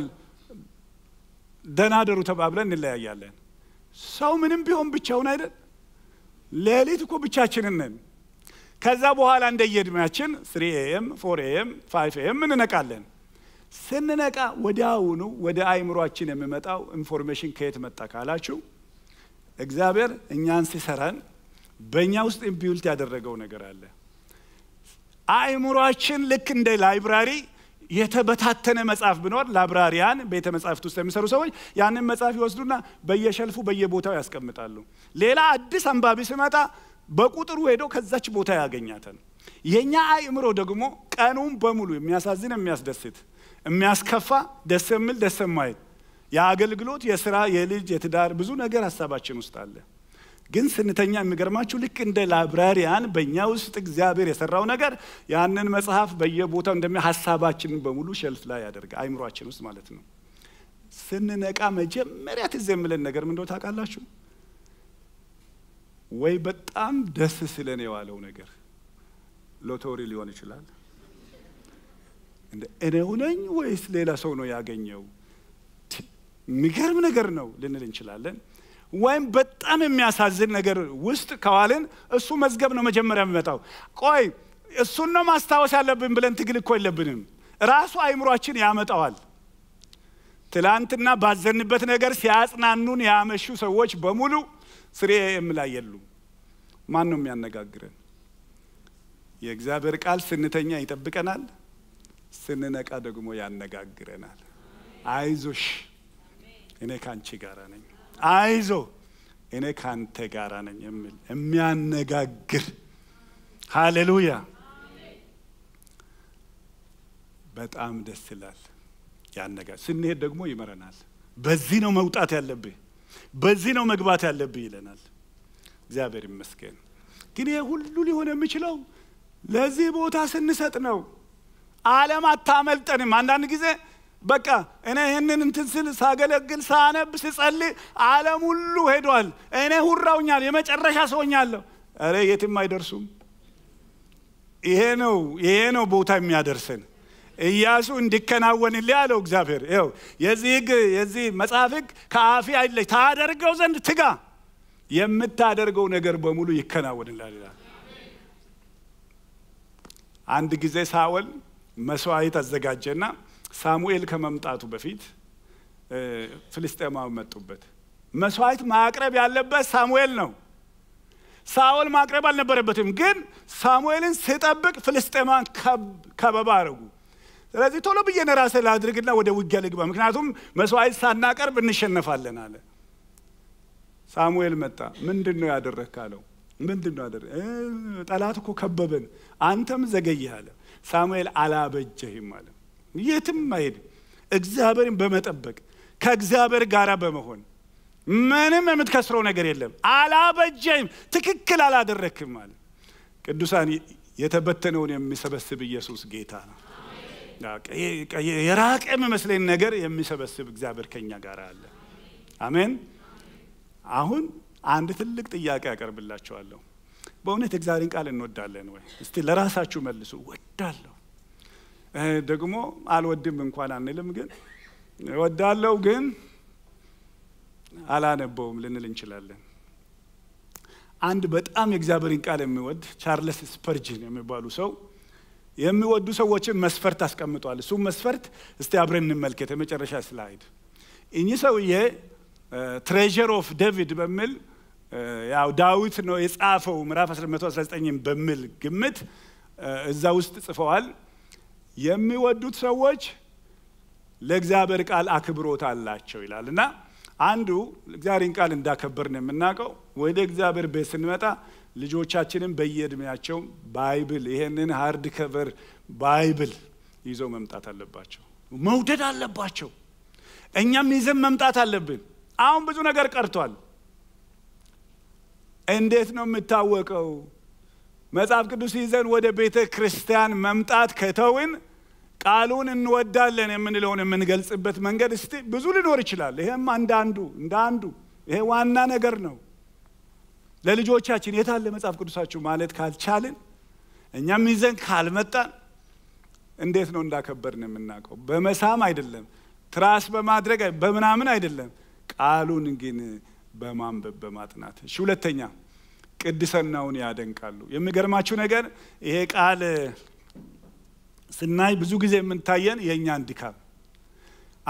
ደናደሩ ተባብለን እንለያያለን። ሰው ምንም ቢሆን ብቻውን አይደል፣ ሌሊት እኮ ብቻችንን ነን። ከዛ በኋላ እንደየእድሜያችን ስሪ ኤም ፎር ኤም ፋይፍ ኤም እንነቃለን። ስንነቃ ወደ አውኑ ወደ አይምሯችን የሚመጣው ኢንፎርሜሽን ከየት መጣ ካላችሁ እግዚአብሔር እኛን ሲሰራን በእኛ ውስጥ ኢምፒውልት ያደረገው ነገር አለ። አእምሯችን ልክ እንደ ላይብራሪ የተበታተነ መጽሐፍ ብኖር ላብራሪያን ቤተ መጽሐፍት ውስጥ የሚሰሩ ሰዎች ያንን መጽሐፍ ይወስዱና በየሸልፉ በየቦታው ያስቀምጣሉ። ሌላ አዲስ አንባቢ ሲመጣ በቁጥሩ ሄዶ ከዛች ቦታ ያገኛታል። የእኛ አእምሮ ደግሞ ቀኑን በሙሉ የሚያሳዝን የሚያስደስት፣ የሚያስከፋ፣ ደስ የሚል ደስ የማይል የአገልግሎት፣ የስራ፣ የልጅ፣ የትዳር ብዙ ነገር ሀሳባችን ውስጥ አለ። ግን ስንተኛ የሚገርማችሁ ልክ እንደ ላይብራሪያን በእኛ ውስጥ እግዚአብሔር የሰራው ነገር ያንን መጽሐፍ በየቦታው እንደሚ ሀሳባችን በሙሉ ሸልፍ ላይ ያደርገ አይምሯችን ውስጥ ማለት ነው። ስንነቃ መጀመሪያ ትዝ የምለን ነገር ምን ታውቃላችሁ? ወይ በጣም ደስ ስለን የዋለው ነገር ሎቶሪ ሊሆን ይችላል። እኔው ነኝ ወይስ ሌላ ሰው ነው ያገኘው የሚገርም ነገር ነው ልንል እንችላለን። ወይም በጣም የሚያሳዝን ነገር ውስጥ ከዋልን እሱ መዝገብ ነው መጀመሪያ የሚመጣው። ቆይ እሱን ነው ማስታወስ ያለብን ብለን ትግል እኮ የለብንም። ራሱ አይምሯችን ያመጣዋል። ትላንትና ባዘንበት ነገር ሲያጽናኑን ያመሹ ሰዎች በሙሉ ስሬ ላይ የሉ። ማን ነው የሚያነጋግረን? የእግዚአብሔር ቃል ስንተኛ ይጠብቀናል፣ ስንነቃ ደግሞ ያነጋግረናል። አይዞሽ እኔ ከአንቺ ጋር ነኝ፣ አይዞ እኔ ካንተ ጋር ነኝ የሚል የሚያነጋግር ሃሌሉያ። በጣም ደስ ይላል። ያነጋ ስንሄድ ደግሞ ይመረናል። በዚህ ነው መውጣት ያለብህ፣ በዚህ ነው መግባት ያለብህ ይለናል። እግዚአብሔር ይመስገን። ግን ይህ ሁሉ ሊሆን የሚችለው ለዚህ ቦታ ስንሰጥ ነው። ዓለም አታመልጠንም። አንዳንድ ጊዜ በቃ እኔ ይህንን እንትን ስል ሳገለግል ሳነብ ስጸልይ ዓለም ሁሉ ሄዷል። እኔ ሁራውኛል የመጨረሻ ሰውኛለሁ። እረ የትም አይደርሱም። ይሄ ነው ይሄ ነው ቦታ የሚያደርሰን። እያሱ እንዲከናወንልህ አለው እግዚአብሔር። ይኸው የዚህ ህግ የዚህ መጽሐፍ ህግ ከአፊ አይለይ፣ ታደርገው ዘንድ ትጋ፣ የምታደርገው ነገር በሙሉ ይከናወንላል ይላል። አንድ ጊዜ ሳወል መስዋዕት አዘጋጀና ሳሙኤል ከመምጣቱ በፊት ፍልስጤማዊ መጡበት። መስዋዕት ማቅረብ ያለበት ሳሙኤል ነው። ሳኦል ማቅረብ አልነበረበትም፣ ግን ሳሙኤልን ስጠብቅ ፍልስጤማን ከበባ አረጉ። ስለዚህ ቶሎ ብዬ ነራሴ ላድርግና ወደ ውጊያ ልግባ፣ ምክንያቱም መስዋዕት ሳናቀርብ እንሸነፋለን አለ። ሳሙኤል መጣ። ምንድን ነው ያደረግ ካለው፣ ምንድን ነው ያደረ ጠላት እኮ ከበበን፣ አንተም ዘገይህ አለ። ሳሙኤል አላበጀህም አለ። የትም አይሄድም። እግዚአብሔርን በመጠበቅ ከእግዚአብሔር ጋር በመሆን ምንም የምትከስረው ነገር የለም። አላበጀም ትክክል አላደረክም ማለት ቅዱሳን የተበተነውን የሚሰበስብ ኢየሱስ ጌታ ነው። የራቀ የሚመስለኝ ነገር የሚሰበስብ እግዚአብሔር ከኛ ጋር አለ። አሜን። አሁን አንድ ትልቅ ጥያቄ ያቀርብላቸዋለሁ በእውነት እግዚአብሔርን ቃል እንወዳለን ወይ? እስቲ ለራሳችሁ መልሱ። ወዳለሁ ደግሞ አልወድም እንኳን አንልም። ግን እወዳለሁ ግን አላነበውም ልንል እንችላለን። አንድ በጣም የእግዚአብሔርን ቃል የሚወድ ቻርልስ ስፐርጅን የሚባሉ ሰው የሚወዱ ሰዎችን መስፈርት አስቀምጧል። እሱ መስፈርት እስቲ አብረን እንመልከት። የመጨረሻ ስላይድ። እኚህ ሰውዬ ትሬር ኦፍ ዴቪድ በሚል ያው ዳዊት ነው የጻፈው ምዕራፍ 119 በሚል ግምት እዛ ውስጥ ጽፈዋል። የሚወዱት ሰዎች ለእግዚአብሔር ቃል አክብሮት አላቸው ይላል እና አንዱ እግዚአብሔርን ቃል እንዳከበርን የምናውቀው ወደ እግዚአብሔር ቤት ስንመጣ ልጆቻችንም በየእድሜያቸው ባይብል ይሄንን ሀርድ ከቨር ባይብል ይዘው መምጣት አለባቸው፣ መውደድ አለባቸው። እኛም ይዘን መምጣት አለብን። አሁን ብዙ ነገር ቀርቷል። እንዴት ነው የምታወቀው? መጽሐፍ ቅዱስ ይዘን ወደ ቤተ ክርስቲያን መምጣት ከተውን ቃሉን እንወዳለን የምንለውን የምንገልጽበት መንገድ እስቲ ብዙ ሊኖር ይችላል። ይሄም አንዳንዱ እንደ አንዱ ይሄ ዋና ነገር ነው። ለልጆቻችን የታለ መጽሐፍ ቅዱሳችሁ ማለት ካልቻልን እኛም ይዘን ካልመጣን እንዴት ነው እንዳከበርን የምናውቀው? በመሳም አይደለም፣ ትራስ በማድረግ በምናምን አይደለም። ቃሉን ግን በማንበብ በማጥናት እሺ። ሁለተኛ ቅድስናውን ያደንቃሉ። የሚገርማችሁ ነገር ይሄ ቃል ስናይ ብዙ ጊዜ የምንታየን የእኛን ድካም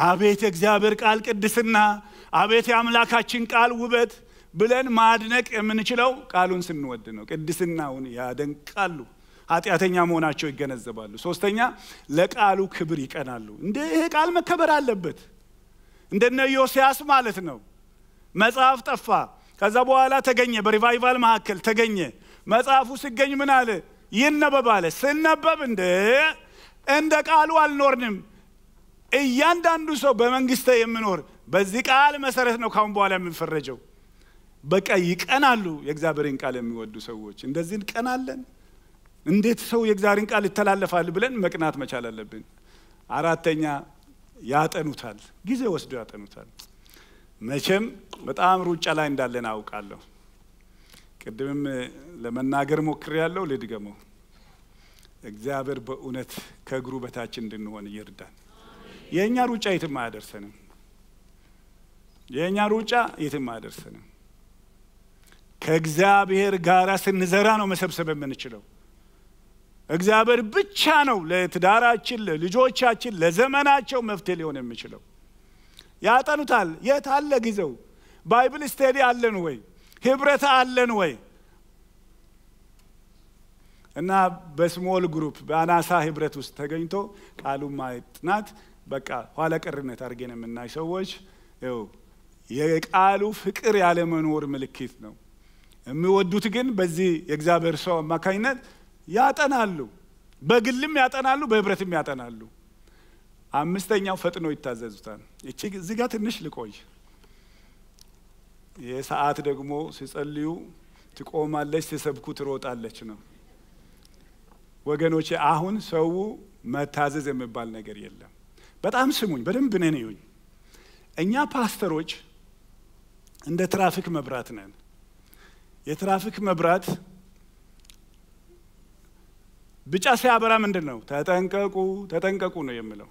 አቤት የእግዚአብሔር ቃል ቅድስና፣ አቤት የአምላካችን ቃል ውበት ብለን ማድነቅ የምንችለው ቃሉን ስንወድ ነው። ቅድስናውን ያደንቃሉ፣ ኃጢአተኛ መሆናቸው ይገነዘባሉ። ሶስተኛ ለቃሉ ክብር ይቀናሉ። እንደ ይሄ ቃል መከበር አለበት፣ እንደነ ዮስያስ ማለት ነው። መጽሐፍ ጠፋ፣ ከዛ በኋላ ተገኘ በሪቫይቫል መካከል ተገኘ መጽሐፉ ሲገኝ ምን አለ ይነበብ አለ ስነበብ እንደ እንደ ቃሉ አልኖርንም እያንዳንዱ ሰው በመንግስተ የምኖር በዚህ ቃል መሰረት ነው ካሁን በኋላ የሚፈረጀው በቃ ይቀናሉ የእግዚአብሔርን ቃል የሚወዱ ሰዎች እንደዚህ እንቀናለን እንዴት ሰው የእግዚአብሔርን ቃል ይተላለፋል ብለን መቅናት መቻል አለብን አራተኛ ያጠኑታል ጊዜ ወስዶ ያጠኑታል መቼም በጣም ሩጫ ላይ እንዳለን አውቃለሁ። ቅድምም ለመናገር ሞክር ያለው ልድገመው። እግዚአብሔር በእውነት ከእግሩ በታች እንድንሆን ይርዳን። የእኛ ሩጫ የትም አያደርሰንም። የእኛ ሩጫ የትም አያደርሰንም። ከእግዚአብሔር ጋር ስንዘራ ነው መሰብሰብ የምንችለው። እግዚአብሔር ብቻ ነው ለትዳራችን፣ ለልጆቻችን፣ ለዘመናቸው መፍትሄ ሊሆን የሚችለው። ያጠኑታል። የት አለ ጊዜው? ባይብል ስቴዲ አለን ወይ? ህብረት አለን ወይ? እና በስሞል ግሩፕ በአናሳ ህብረት ውስጥ ተገኝቶ ቃሉ ማጥናት በቃ ኋላ ቀርነት አድርገን የምናይ ሰዎች ው የቃሉ ፍቅር ያለመኖር ምልክት ነው። የሚወዱት ግን በዚህ የእግዚአብሔር ሰው አማካኝነት ያጠናሉ። በግልም ያጠናሉ፣ በህብረትም ያጠናሉ። አምስተኛው ፈጥኖ ይታዘዙታል። እቺ እዚህ ጋር ትንሽ ልቆይ። የሰዓት ደግሞ ሲጸልዩ ትቆማለች፣ ሲሰብኩ ትሮጣለች ነው። ወገኖቼ አሁን ሰው መታዘዝ የሚባል ነገር የለም። በጣም ስሙኝ፣ በደንብ ነን ይሁኝ። እኛ ፓስተሮች እንደ ትራፊክ መብራት ነን። የትራፊክ መብራት ብጫ ሲያበራ ምንድን ነው? ተጠንቀቁ ተጠንቀቁ ነው የምለው።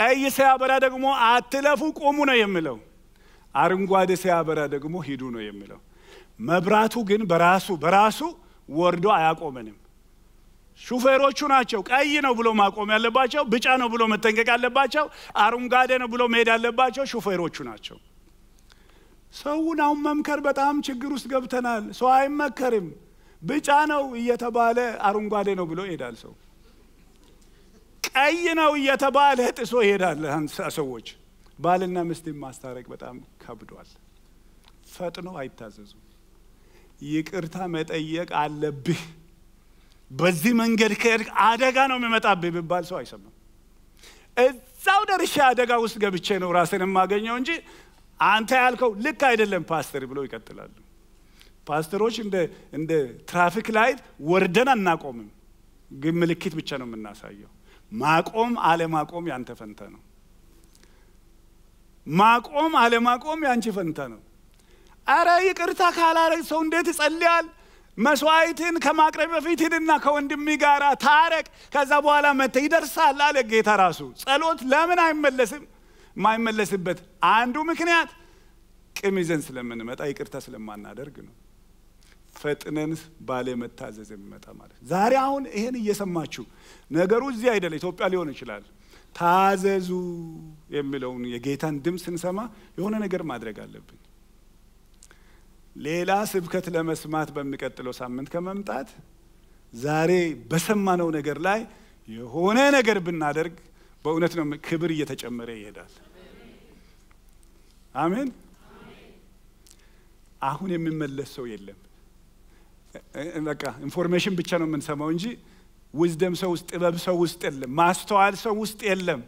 ቀይ ሲያበራ ደግሞ አትለፉ ቆሙ ነው የሚለው። አረንጓዴ ሲያበራ ደግሞ ሂዱ ነው የሚለው። መብራቱ ግን በራሱ በራሱ ወርዶ አያቆመንም። ሹፌሮቹ ናቸው ቀይ ነው ብሎ ማቆም ያለባቸው፣ ቢጫ ነው ብሎ መጠንቀቅ ያለባቸው፣ አረንጓዴ ነው ብሎ መሄድ ያለባቸው ሹፌሮቹ ናቸው። ሰውን አሁን መምከር በጣም ችግር ውስጥ ገብተናል። ሰው አይመከርም። ቢጫ ነው እየተባለ አረንጓዴ ነው ብሎ ይሄዳል ሰው። ቀይ ነው እየተባለ ጥሶ ይሄዳል። ሰዎች ባልና ምስት ማስታረቅ በጣም ከብዷል። ፈጥኖ አይታዘዙም። ይቅርታ መጠየቅ አለብህ። በዚህ መንገድ ከሄድክ አደጋ ነው የሚመጣብህ ቢባል ሰው አይሰማም። እዛው ደርሼ አደጋ ውስጥ ገብቼ ነው ራስን የማገኘው እንጂ አንተ ያልከው ልክ አይደለም ፓስተር ብሎ ይቀጥላሉ። ፓስተሮች እንደ ትራፊክ ላይት ወርደን አናቆምም፣ ግን ምልክት ብቻ ነው የምናሳየው። ማቆም አለማቆም ያንተ ፈንተ ነው። ማቆም አለማቆም ያንቺ ፈንተ ነው። አረ ይቅርታ ካላረግ ሰው እንዴት ይጸልያል? መስዋዕትን ከማቅረብ በፊት ሂድና ከወንድሚ ጋር ታረቅ፣ ከዛ በኋላ መጥተህ ይደርሳል አለ ጌታ ራሱ። ጸሎት ለምን አይመለስም? የማይመለስበት አንዱ ምክንያት ቅም ይዘን ስለምንመጣ ይቅርታ ስለማናደርግ ነው። ፈጥነን ባለመታዘዝ የሚመጣ ማለት ዛሬ አሁን ይሄን እየሰማችሁ ነገሩ እዚህ አይደለ ኢትዮጵያ ሊሆን ይችላል። ታዘዙ የሚለውን የጌታን ድምፅ ስንሰማ የሆነ ነገር ማድረግ አለብን። ሌላ ስብከት ለመስማት በሚቀጥለው ሳምንት ከመምጣት ዛሬ በሰማነው ነገር ላይ የሆነ ነገር ብናደርግ በእውነት ነው ክብር እየተጨመረ ይሄዳል። አሜን። አሁን የሚመለስ ሰው የለም። በቃ ኢንፎርሜሽን ብቻ ነው የምንሰማው እንጂ ውዝደም ሰው ውስጥ ጥበብ ሰው ውስጥ የለም። ማስተዋል ሰው ውስጥ የለም።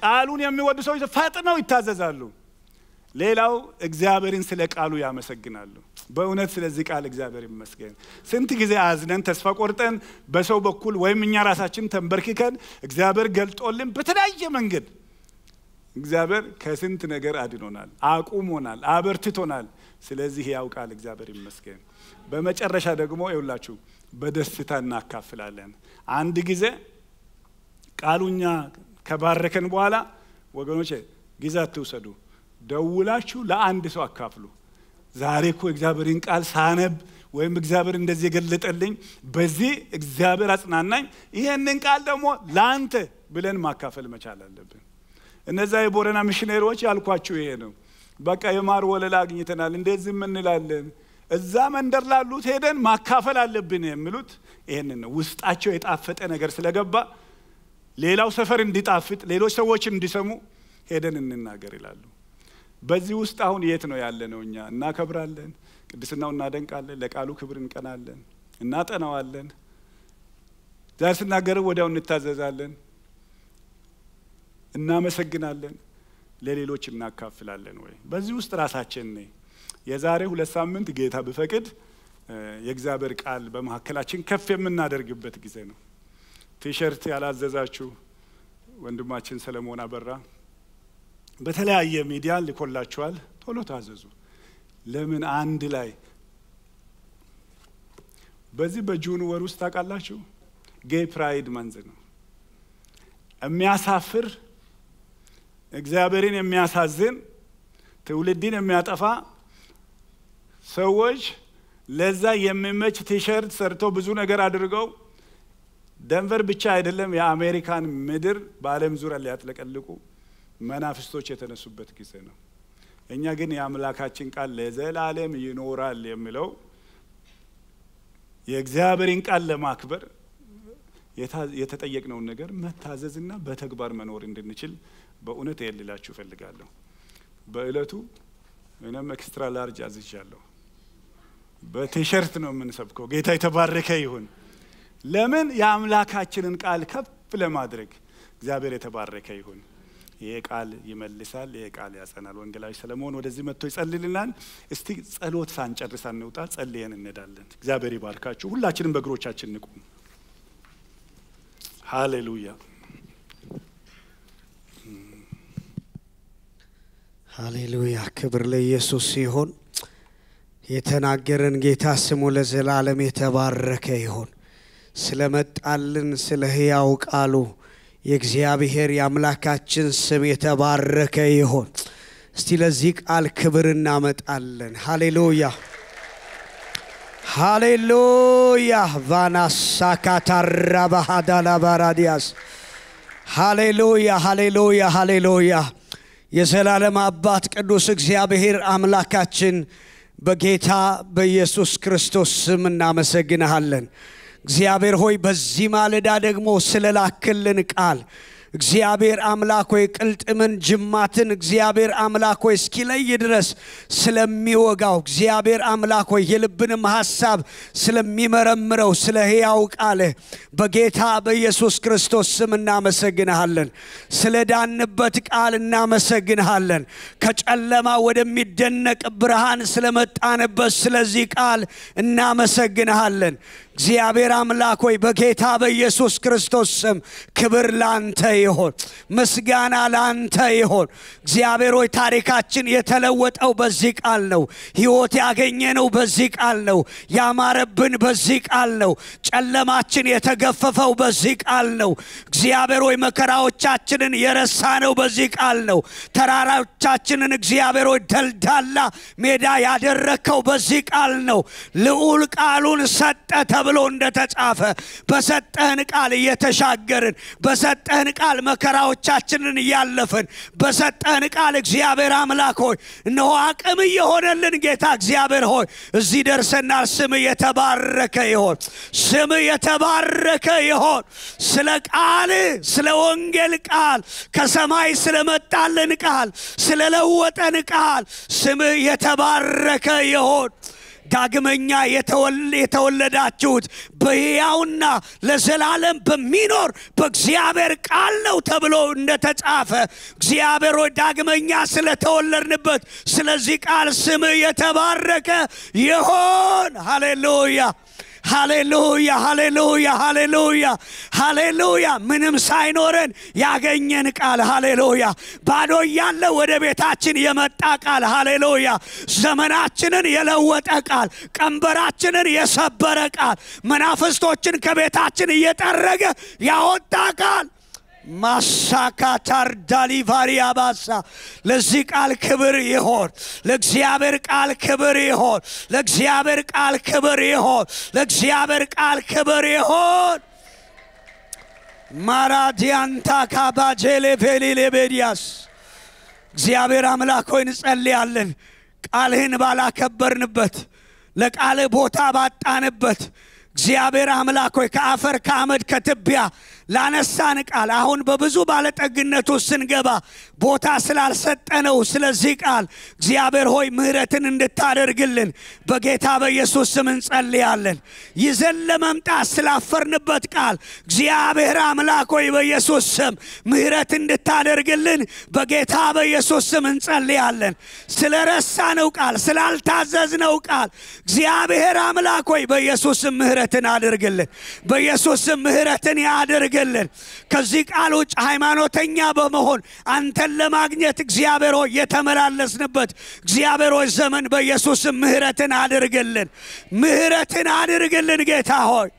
ቃሉን የሚወዱ ሰው ፈጥነው ይታዘዛሉ። ሌላው እግዚአብሔርን ስለ ቃሉ ያመሰግናሉ። በእውነት ስለዚህ ቃል እግዚአብሔር ይመስገን። ስንት ጊዜ አዝነን ተስፋ ቆርጠን በሰው በኩል ወይም እኛ ራሳችን ተንበርክከን እግዚአብሔር ገልጦልን በተለያየ መንገድ እግዚአብሔር ከስንት ነገር አድኖናል፣ አቁሞናል፣ አበርትቶናል። ስለዚህ ያውቃል፣ እግዚአብሔር ይመስገን። በመጨረሻ ደግሞ ይውላችሁ በደስታ እናካፍላለን። አንድ ጊዜ ቃሉኛ ከባረከን በኋላ ወገኖች ጊዜ አትውሰዱ፣ ደውላችሁ ለአንድ ሰው አካፍሉ። ዛሬ እኮ እግዚአብሔርን ቃል ሳነብ ወይም እግዚአብሔር እንደዚህ የገለጠልኝ በዚህ እግዚአብሔር አጽናናኝ፣ ይህንን ቃል ደግሞ ለአንተ ብለን ማካፈል መቻል አለብን። እነዛ የቦረና ሚሽነሪዎች ያልኳችሁ ይሄ ነው። በቃ የማር ወለላ አግኝተናል፣ እንደዚህ እንላለን። እዛ መንደር ላሉት ሄደን ማካፈል አለብን የሚሉት ይህንን ነው። ውስጣቸው የጣፈጠ ነገር ስለገባ ሌላው ሰፈር እንዲጣፍጥ፣ ሌሎች ሰዎች እንዲሰሙ ሄደን እንናገር ይላሉ። በዚህ ውስጥ አሁን የት ነው ያለ ነው? እኛ እናከብራለን፣ ቅድስናው እናደንቃለን፣ ለቃሉ ክብር እንቀናለን፣ እናጠናዋለን። ዛሬ ስናገር ወዲያው እንታዘዛለን፣ እናመሰግናለን። ለሌሎች እናካፍላለን ወይ? በዚህ ውስጥ ራሳችን ነ የዛሬ ሁለት ሳምንት ጌታ ብፈቅድ የእግዚአብሔር ቃል በመካከላችን ከፍ የምናደርግበት ጊዜ ነው። ቲሸርት ያላዘዛችሁ ወንድማችን ሰለሞን አበራ በተለያየ ሚዲያ ልኮላችኋል። ቶሎ ታዘዙ። ለምን አንድ ላይ በዚህ በጁን ወር ውስጥ ታውቃላችሁ፣ ጌይ ፕራይድ መንዝ ነው የሚያሳፍር እግዚአብሔርን የሚያሳዝን ትውልድን የሚያጠፋ ሰዎች ለዛ የሚመች ቲሸርት ሰርቶ ብዙ ነገር አድርገው ደንቨር ብቻ አይደለም የአሜሪካን ምድር በዓለም ዙሪያ ሊያጥለቀልቁ መናፍስቶች የተነሱበት ጊዜ ነው። እኛ ግን የአምላካችን ቃል ለዘላለም ይኖራል የሚለው የእግዚአብሔርን ቃል ለማክበር የተጠየቅነውን ነገር መታዘዝና በተግባር መኖር እንድንችል በእውነት የልላችሁ እፈልጋለሁ። በእለቱ እኔም ኤክስትራ ላርጅ አዝዣለሁ። በቲሸርት ነው የምንሰብከው። ጌታ የተባረከ ይሁን። ለምን? የአምላካችንን ቃል ከፍ ለማድረግ እግዚአብሔር የተባረከ ይሁን። ይሄ ቃል ይመልሳል፣ ይሄ ቃል ያጸናል። ወንጌላዊ ሰለሞን ወደዚህ መጥቶ ይጸልልናል። እስቲ ጸሎት ሳንጨርስ አንውጣ፣ ጸልየን እንሄዳለን። እግዚአብሔር ይባርካችሁ። ሁላችንም በእግሮቻችን ንቁም። ሃሌሉያ ሃሌሉያ ክብር ለኢየሱስ ሲሆን የተናገረን ጌታ ስሙ ለዘላለም የተባረከ ይሆን። ስለመጣልን ስለ ሕያው ቃሉ የእግዚአብሔር የአምላካችን ስም የተባረከ ይሆን። እስቲ ለዚህ ቃል ክብር እናመጣለን። ሃሌሉያ ሃሌሉያ ቫናሳካታራባሃዳላባራዲያስ ሃሌሉያ ሃሌሉያ ሃሌሉያ የዘላለም አባት ቅዱስ እግዚአብሔር አምላካችን በጌታ በኢየሱስ ክርስቶስ ስም እናመሰግንሃለን። እግዚአብሔር ሆይ በዚህ ማለዳ ደግሞ ስለላክልን ቃል እግዚአብሔር አምላክ ሆይ ቅልጥምን ጅማትን እግዚአብሔር አምላክ ሆይ እስኪለይ ድረስ ስለሚወጋው እግዚአብሔር አምላክ ሆይ የልብንም ሐሳብ ስለሚመረምረው ስለ ሕያው ቃልህ በጌታ በኢየሱስ ክርስቶስ ስም እናመሰግንሃለን። ስለ ዳንበት ቃል እናመሰግንሃለን። ከጨለማ ወደሚደነቅ ብርሃን ስለመጣንበት ስለዚህ ቃል እናመሰግንሃለን። እግዚአብሔር አምላክ ሆይ በጌታ በኢየሱስ ክርስቶስ ስም ክብር ላንተ ይሆን፣ ምስጋና ላንተ ይሆን። እግዚአብሔር ሆይ ታሪካችን የተለወጠው በዚህ ቃል ነው። ሕይወት ያገኘነው በዚህ ቃል ነው። ያማረብን በዚህ ቃል ነው። ጨለማችን የተገፈፈው በዚህ ቃል ነው። እግዚአብሔር ሆይ መከራዎቻችንን የረሳነው በዚህ ቃል ነው። ተራራዎቻችንን እግዚአብሔር ሆይ ደልዳላ ሜዳ ያደረከው በዚህ ቃል ነው። ልዑል ቃሉን ሰጠ ተብሎ እንደተጻፈ በሰጠህን ቃል እየተሻገርን በሰጠህን ቃል መከራዎቻችንን እያለፍን በሰጠህን ቃል እግዚአብሔር አምላክ ሆይ እነሆ አቅም እየሆነልን ጌታ እግዚአብሔር ሆይ እዚህ ደርሰናል። ስም የተባረከ ይሆን፣ ስም የተባረከ ይሆን። ስለ ቃል ስለ ወንጌል ቃል ከሰማይ ስለመጣልን ቃል ስለለወጠን ቃል ስም የተባረከ ይሆን። ዳግመኛ የተወለዳችሁት በሕያውና ለዘላለም በሚኖር በእግዚአብሔር ቃል ነው ተብሎ እንደተጻፈ እግዚአብሔር ሆይ ዳግመኛ ስለተወለድንበት ስለዚህ ቃል ስም የተባረከ ይሆን። ሃሌሉያ ሃሌሉያ ሃሌሉያ ሃሌሉያ ሃሌሉያ። ምንም ሳይኖረን ያገኘን ቃል ሃሌሉያ። ባዶ እያለ ወደ ቤታችን የመጣ ቃል ሃሌሉያ። ዘመናችንን የለወጠ ቃል፣ ቀንበራችንን የሰበረ ቃል፣ መናፍስቶችን ከቤታችን እየጠረገ ያወጣ ቃል ማሳካታር ዳሊቫሪ አባሳ ለዚህ ቃል ክብር ይሆን፣ ለእግዚአብሔር ቃል ክብር ይሆን፣ ለእግዚአብሔር ቃል ክብር ይሆን፣ ለእግዚአብሔር ቃል ክብር ይሆን። ማራዲያንታ ካባጄሌቬሊ ሌቤዲያስ እግዚአብሔር አምላክ ሆይ እንጸልያለን። ቃልህን ባላከበርንበት ለቃልህ ቦታ ባጣንበት እግዚአብሔር አምላክ ሆይ ከአፈር ከአመድ ከትቢያ ላነሳን ቃል አሁን በብዙ ባለጠግነቱ ስንገባ ቦታ ስላልሰጠነው ስለዚህ ቃል እግዚአብሔር ሆይ ምህረትን እንድታደርግልን በጌታ በኢየሱስ ስም እንጸልያለን። ይዘን ለመምጣት ስላፈርንበት ቃል እግዚአብሔር አምላክ ሆይ በኢየሱስ ስም ምህረት እንድታደርግልን በጌታ በኢየሱስ ስም እንጸልያለን። ስለ ረሳነው ቃል ስላልታዘዝነው ቃል እግዚአብሔር አምላክ ሆይ በኢየሱስ ስም ምህረትን አድርግልን። በኢየሱስ ስም ምህረትን ያድርግ ያደረገልን። ከዚህ ቃል ውጭ ሃይማኖተኛ በመሆን አንተን ለማግኘት እግዚአብሔር ሆይ የተመላለስንበት እግዚአብሔር ሆይ ዘመን በኢየሱስም ምህረትን አድርግልን፣ ምህረትን አድርግልን ጌታ ሆይ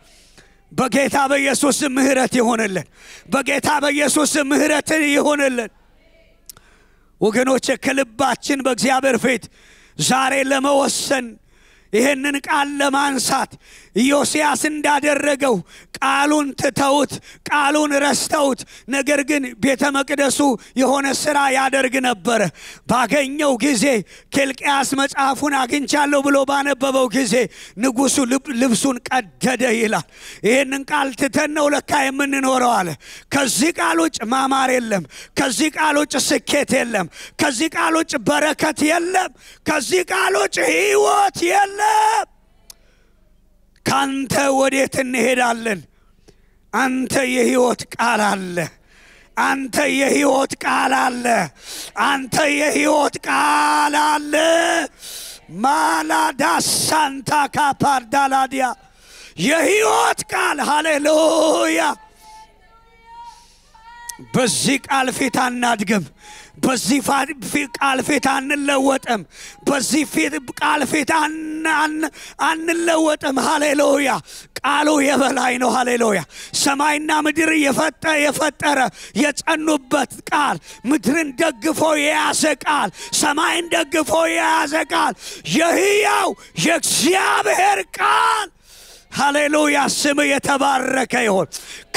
በጌታ በኢየሱስ ምህረት ይሆንልን። በጌታ በኢየሱስ ምህረትን ይሆንልን። ወገኖች ከልባችን በእግዚአብሔር ፊት ዛሬ ለመወሰን ይህንን ቃል ለማንሳት ዮስያስ እንዳደረገው ቃሉን ትተውት ቃሉን ረስተውት፣ ነገር ግን ቤተ መቅደሱ የሆነ ስራ ያደርግ ነበር። ባገኘው ጊዜ ኬልቅያስ መጽሐፉን አግኝቻለሁ ብሎ ባነበበው ጊዜ ንጉሱ ልብሱን ቀደደ ይላል። ይህንን ቃል ትተን ነው ለካ የምንኖረው አለ። ከዚህ ቃል ውጭ ማማር የለም። ከዚህ ቃል ውጭ ስኬት የለም። ከዚህ ቃል ውጭ በረከት የለም። ከዚህ ቃል ውጭ ህይወት የለም። ካንተ ወዴት እንሄዳለን? አንተ የህይወት ቃል አለ። አንተ የህይወት ቃል አለ። አንተ የህይወት ቃል አለ። ማላዳ ሳንታ ካፓርዳላዲያ የህይወት ቃል ሃሌሉያ። በዚህ ቃል ፊት አናድግም። በዚህ ቃል ፊት አንለወጥም። በዚህ ቃል ፊት አንለወጥም። ሃሌሉያ! ቃሉ የበላይ ነው። ሃሌሉያ! ሰማይና ምድር የፈጠረ የጸኑበት ቃል፣ ምድርን ደግፎ የያዘ ቃል፣ ሰማይን ደግፎ የያዘ ቃል፣ የህያው የእግዚአብሔር ቃል ሃሌሉያ፣ ስም የተባረከ ይሆን።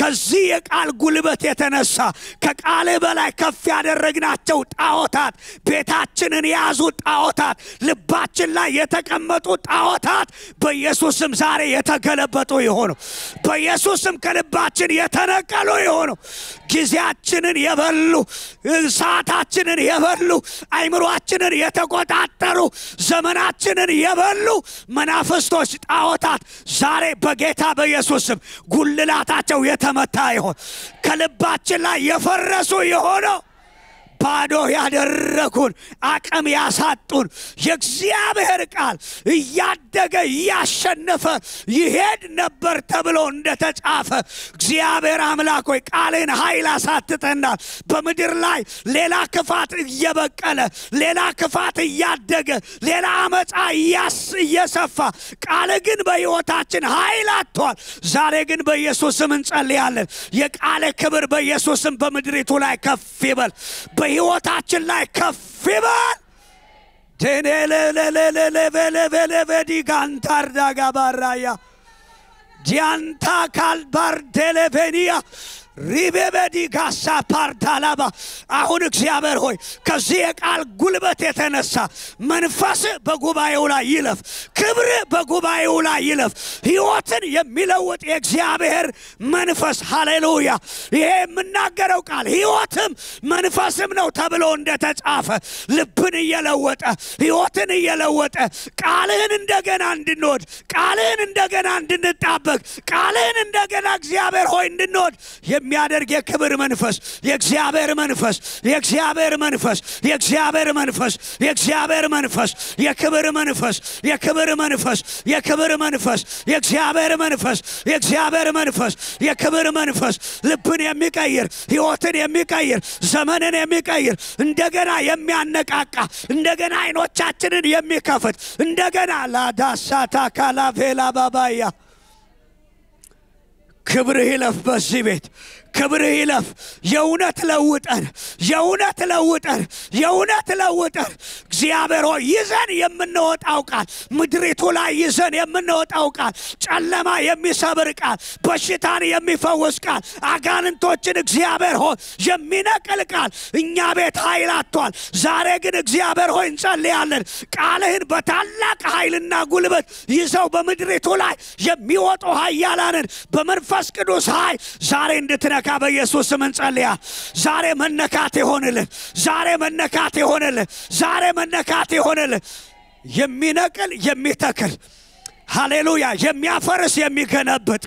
ከዚህ የቃል ጉልበት የተነሳ ከቃል በላይ ከፍ ያደረግናቸው ጣዖታት፣ ቤታችንን የያዙ ጣዖታት፣ ልባችን ላይ የተቀመጡ ጣዖታት በኢየሱስም ዛሬ የተገለበጡ ይሆኑ። በኢየሱስም ከልባችን የተነቀሉ ይሆኑ። ጊዜያችንን የበሉ ሰዓታችንን የበሉ አይምሯችንን የተቆጣጠሩ ዘመናችንን የበሉ መናፍስቶች፣ ጣዖታት ዛሬ በጌታ በኢየሱስ ስም ጉልላታቸው የተመታ ይሆን ከልባችን ላይ የፈረሱ የሆነው ባዶ ያደረኩን አቅም ያሳጡን የእግዚአብሔር ቃል እያደገ እያሸነፈ ይሄድ ነበር ተብሎ እንደተጻፈ እግዚአብሔር አምላክ ሆይ ቃልን ኃይል አሳትተናል። በምድር ላይ ሌላ ክፋት እየበቀለ ሌላ ክፋት እያደገ ሌላ አመፃ እየሰፋ ቃል ግን በሕይወታችን ኃይል አጥቷል። ዛሬ ግን በኢየሱስም ስም እንጸልያለን። የቃል ክብር በኢየሱስም በምድሪቱ ላይ ከፍ ይበል። በሕይወታችን ላይ ከፍ ይበል። ቴኔሌሌሌሌቬሌቬዲጋንታርዳጋባራያ ጂያንታ ካልባርዴሌቬኒያ ሪቤበዲ ጋሳ ፓርታላባ አሁን እግዚአብሔር ሆይ ከዚህ የቃል ጉልበት የተነሳ መንፈስ በጉባኤው ላይ ይለፍ፣ ክብር በጉባኤው ላይ ይለፍ። ህይወትን የሚለውጥ የእግዚአብሔር መንፈስ ሃሌሉያ። ይሄ የምናገረው ቃል ህይወትም መንፈስም ነው ተብሎ እንደተጻፈ ልብን እየለወጠ ህይወትን እየለወጠ ቃልህን እንደገና እንድንወድ ቃልህን እንደገና እንድንጣበቅ ቃልህን እንደገና እግዚአብሔር ሆይ እንድንወድ የሚያደርግ የክብር መንፈስ የእግዚአብሔር መንፈስ የእግዚአብሔር መንፈስ የእግዚአብሔር መንፈስ የእግዚአብሔር መንፈስ የክብር መንፈስ የክብር መንፈስ የክብር መንፈስ የእግዚአብሔር መንፈስ የእግዚአብሔር መንፈስ የክብር መንፈስ ልብን የሚቀይር ህይወትን የሚቀይር ዘመንን የሚቀይር እንደገና የሚያነቃቃ እንደገና አይኖቻችንን የሚከፍት እንደገና ላዳሳታ ካላቬላ ባባያ ክብርህ ይለፍ በዚህ ቤት ክብርህ ይለፍ። የእውነት ለውጠን፣ የእውነት ለውጠን፣ የእውነት ለውጠን። እግዚአብሔር ሆይ ይዘን የምንወጣው ቃል ምድሪቱ ላይ ይዘን የምንወጣው ቃል፣ ጨለማ የሚሰብር ቃል፣ በሽታን የሚፈውስ ቃል፣ አጋንንቶችን እግዚአብሔር ሆይ የሚነቅል ቃል እኛ ቤት ኃይል አጥቷል። ዛሬ ግን እግዚአብሔር ሆይ እንጸልያለን ቃልህን በታላቅ ኃይልና ጉልበት ይዘው በምድሪቱ ላይ የሚወጡ ኃያላንን በመንፈስ ቅዱስ ኃይል ዛሬ እንድትነ እንዲነካ በኢየሱስ ስም እንጸልያ። ዛሬ መነካት ይሆንል። ዛሬ መነካት ይሆንል። ዛሬ መነካት ይሆንል። የሚነቅል የሚተክል ሃሌሉያ፣ የሚያፈርስ የሚገነብጥ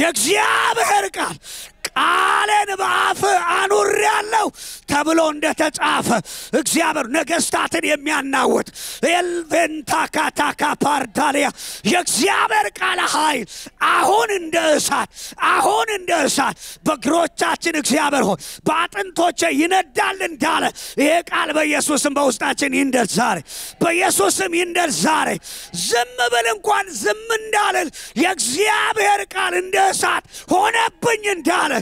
የእግዚአብሔር ቃል ቃሌን በአፍ አኑር ያለው ተብሎ እንደተጻፈ እግዚአብሔር ነገስታትን የሚያናውጥ ኤልቬንታካታካ ፓርታሊያ የእግዚአብሔር ቃለ ኃይል አሁን እንደ እሳት አሁን እንደ እሳት በእግሮቻችን እግዚአብሔር ሆይ በአጥንቶች ይነዳል እንዳለ ይሄ ቃል በኢየሱስም በውስጣችን ይንደር ዛሬ በኢየሱስም ይንደር ዛሬ ዝም ብል እንኳን ዝም እንዳልል የእግዚአብሔር ቃል እንደ እሳት ሆነብኝ እንዳለ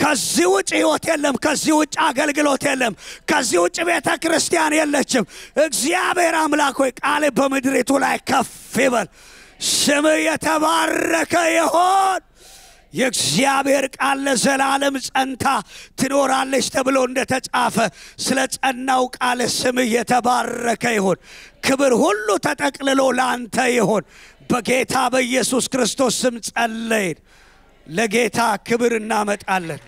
ከዚህ ውጭ ህይወት የለም። ከዚህ ውጭ አገልግሎት የለም። ከዚህ ውጭ ቤተ ክርስቲያን የለችም። እግዚአብሔር አምላክ ሆይ ቃል በምድሪቱ ላይ ከፍ ይበል። ስም የተባረከ ይሆን። የእግዚአብሔር ቃል ለዘላለም ጸንታ ትኖራለች ተብሎ እንደተጻፈ ስለ ጸናው ቃል ስም የተባረከ ይሆን። ክብር ሁሉ ተጠቅልሎ ለአንተ ይሆን። በጌታ በኢየሱስ ክርስቶስ ስም ጸለይን። ለጌታ ክብር እናመጣለን።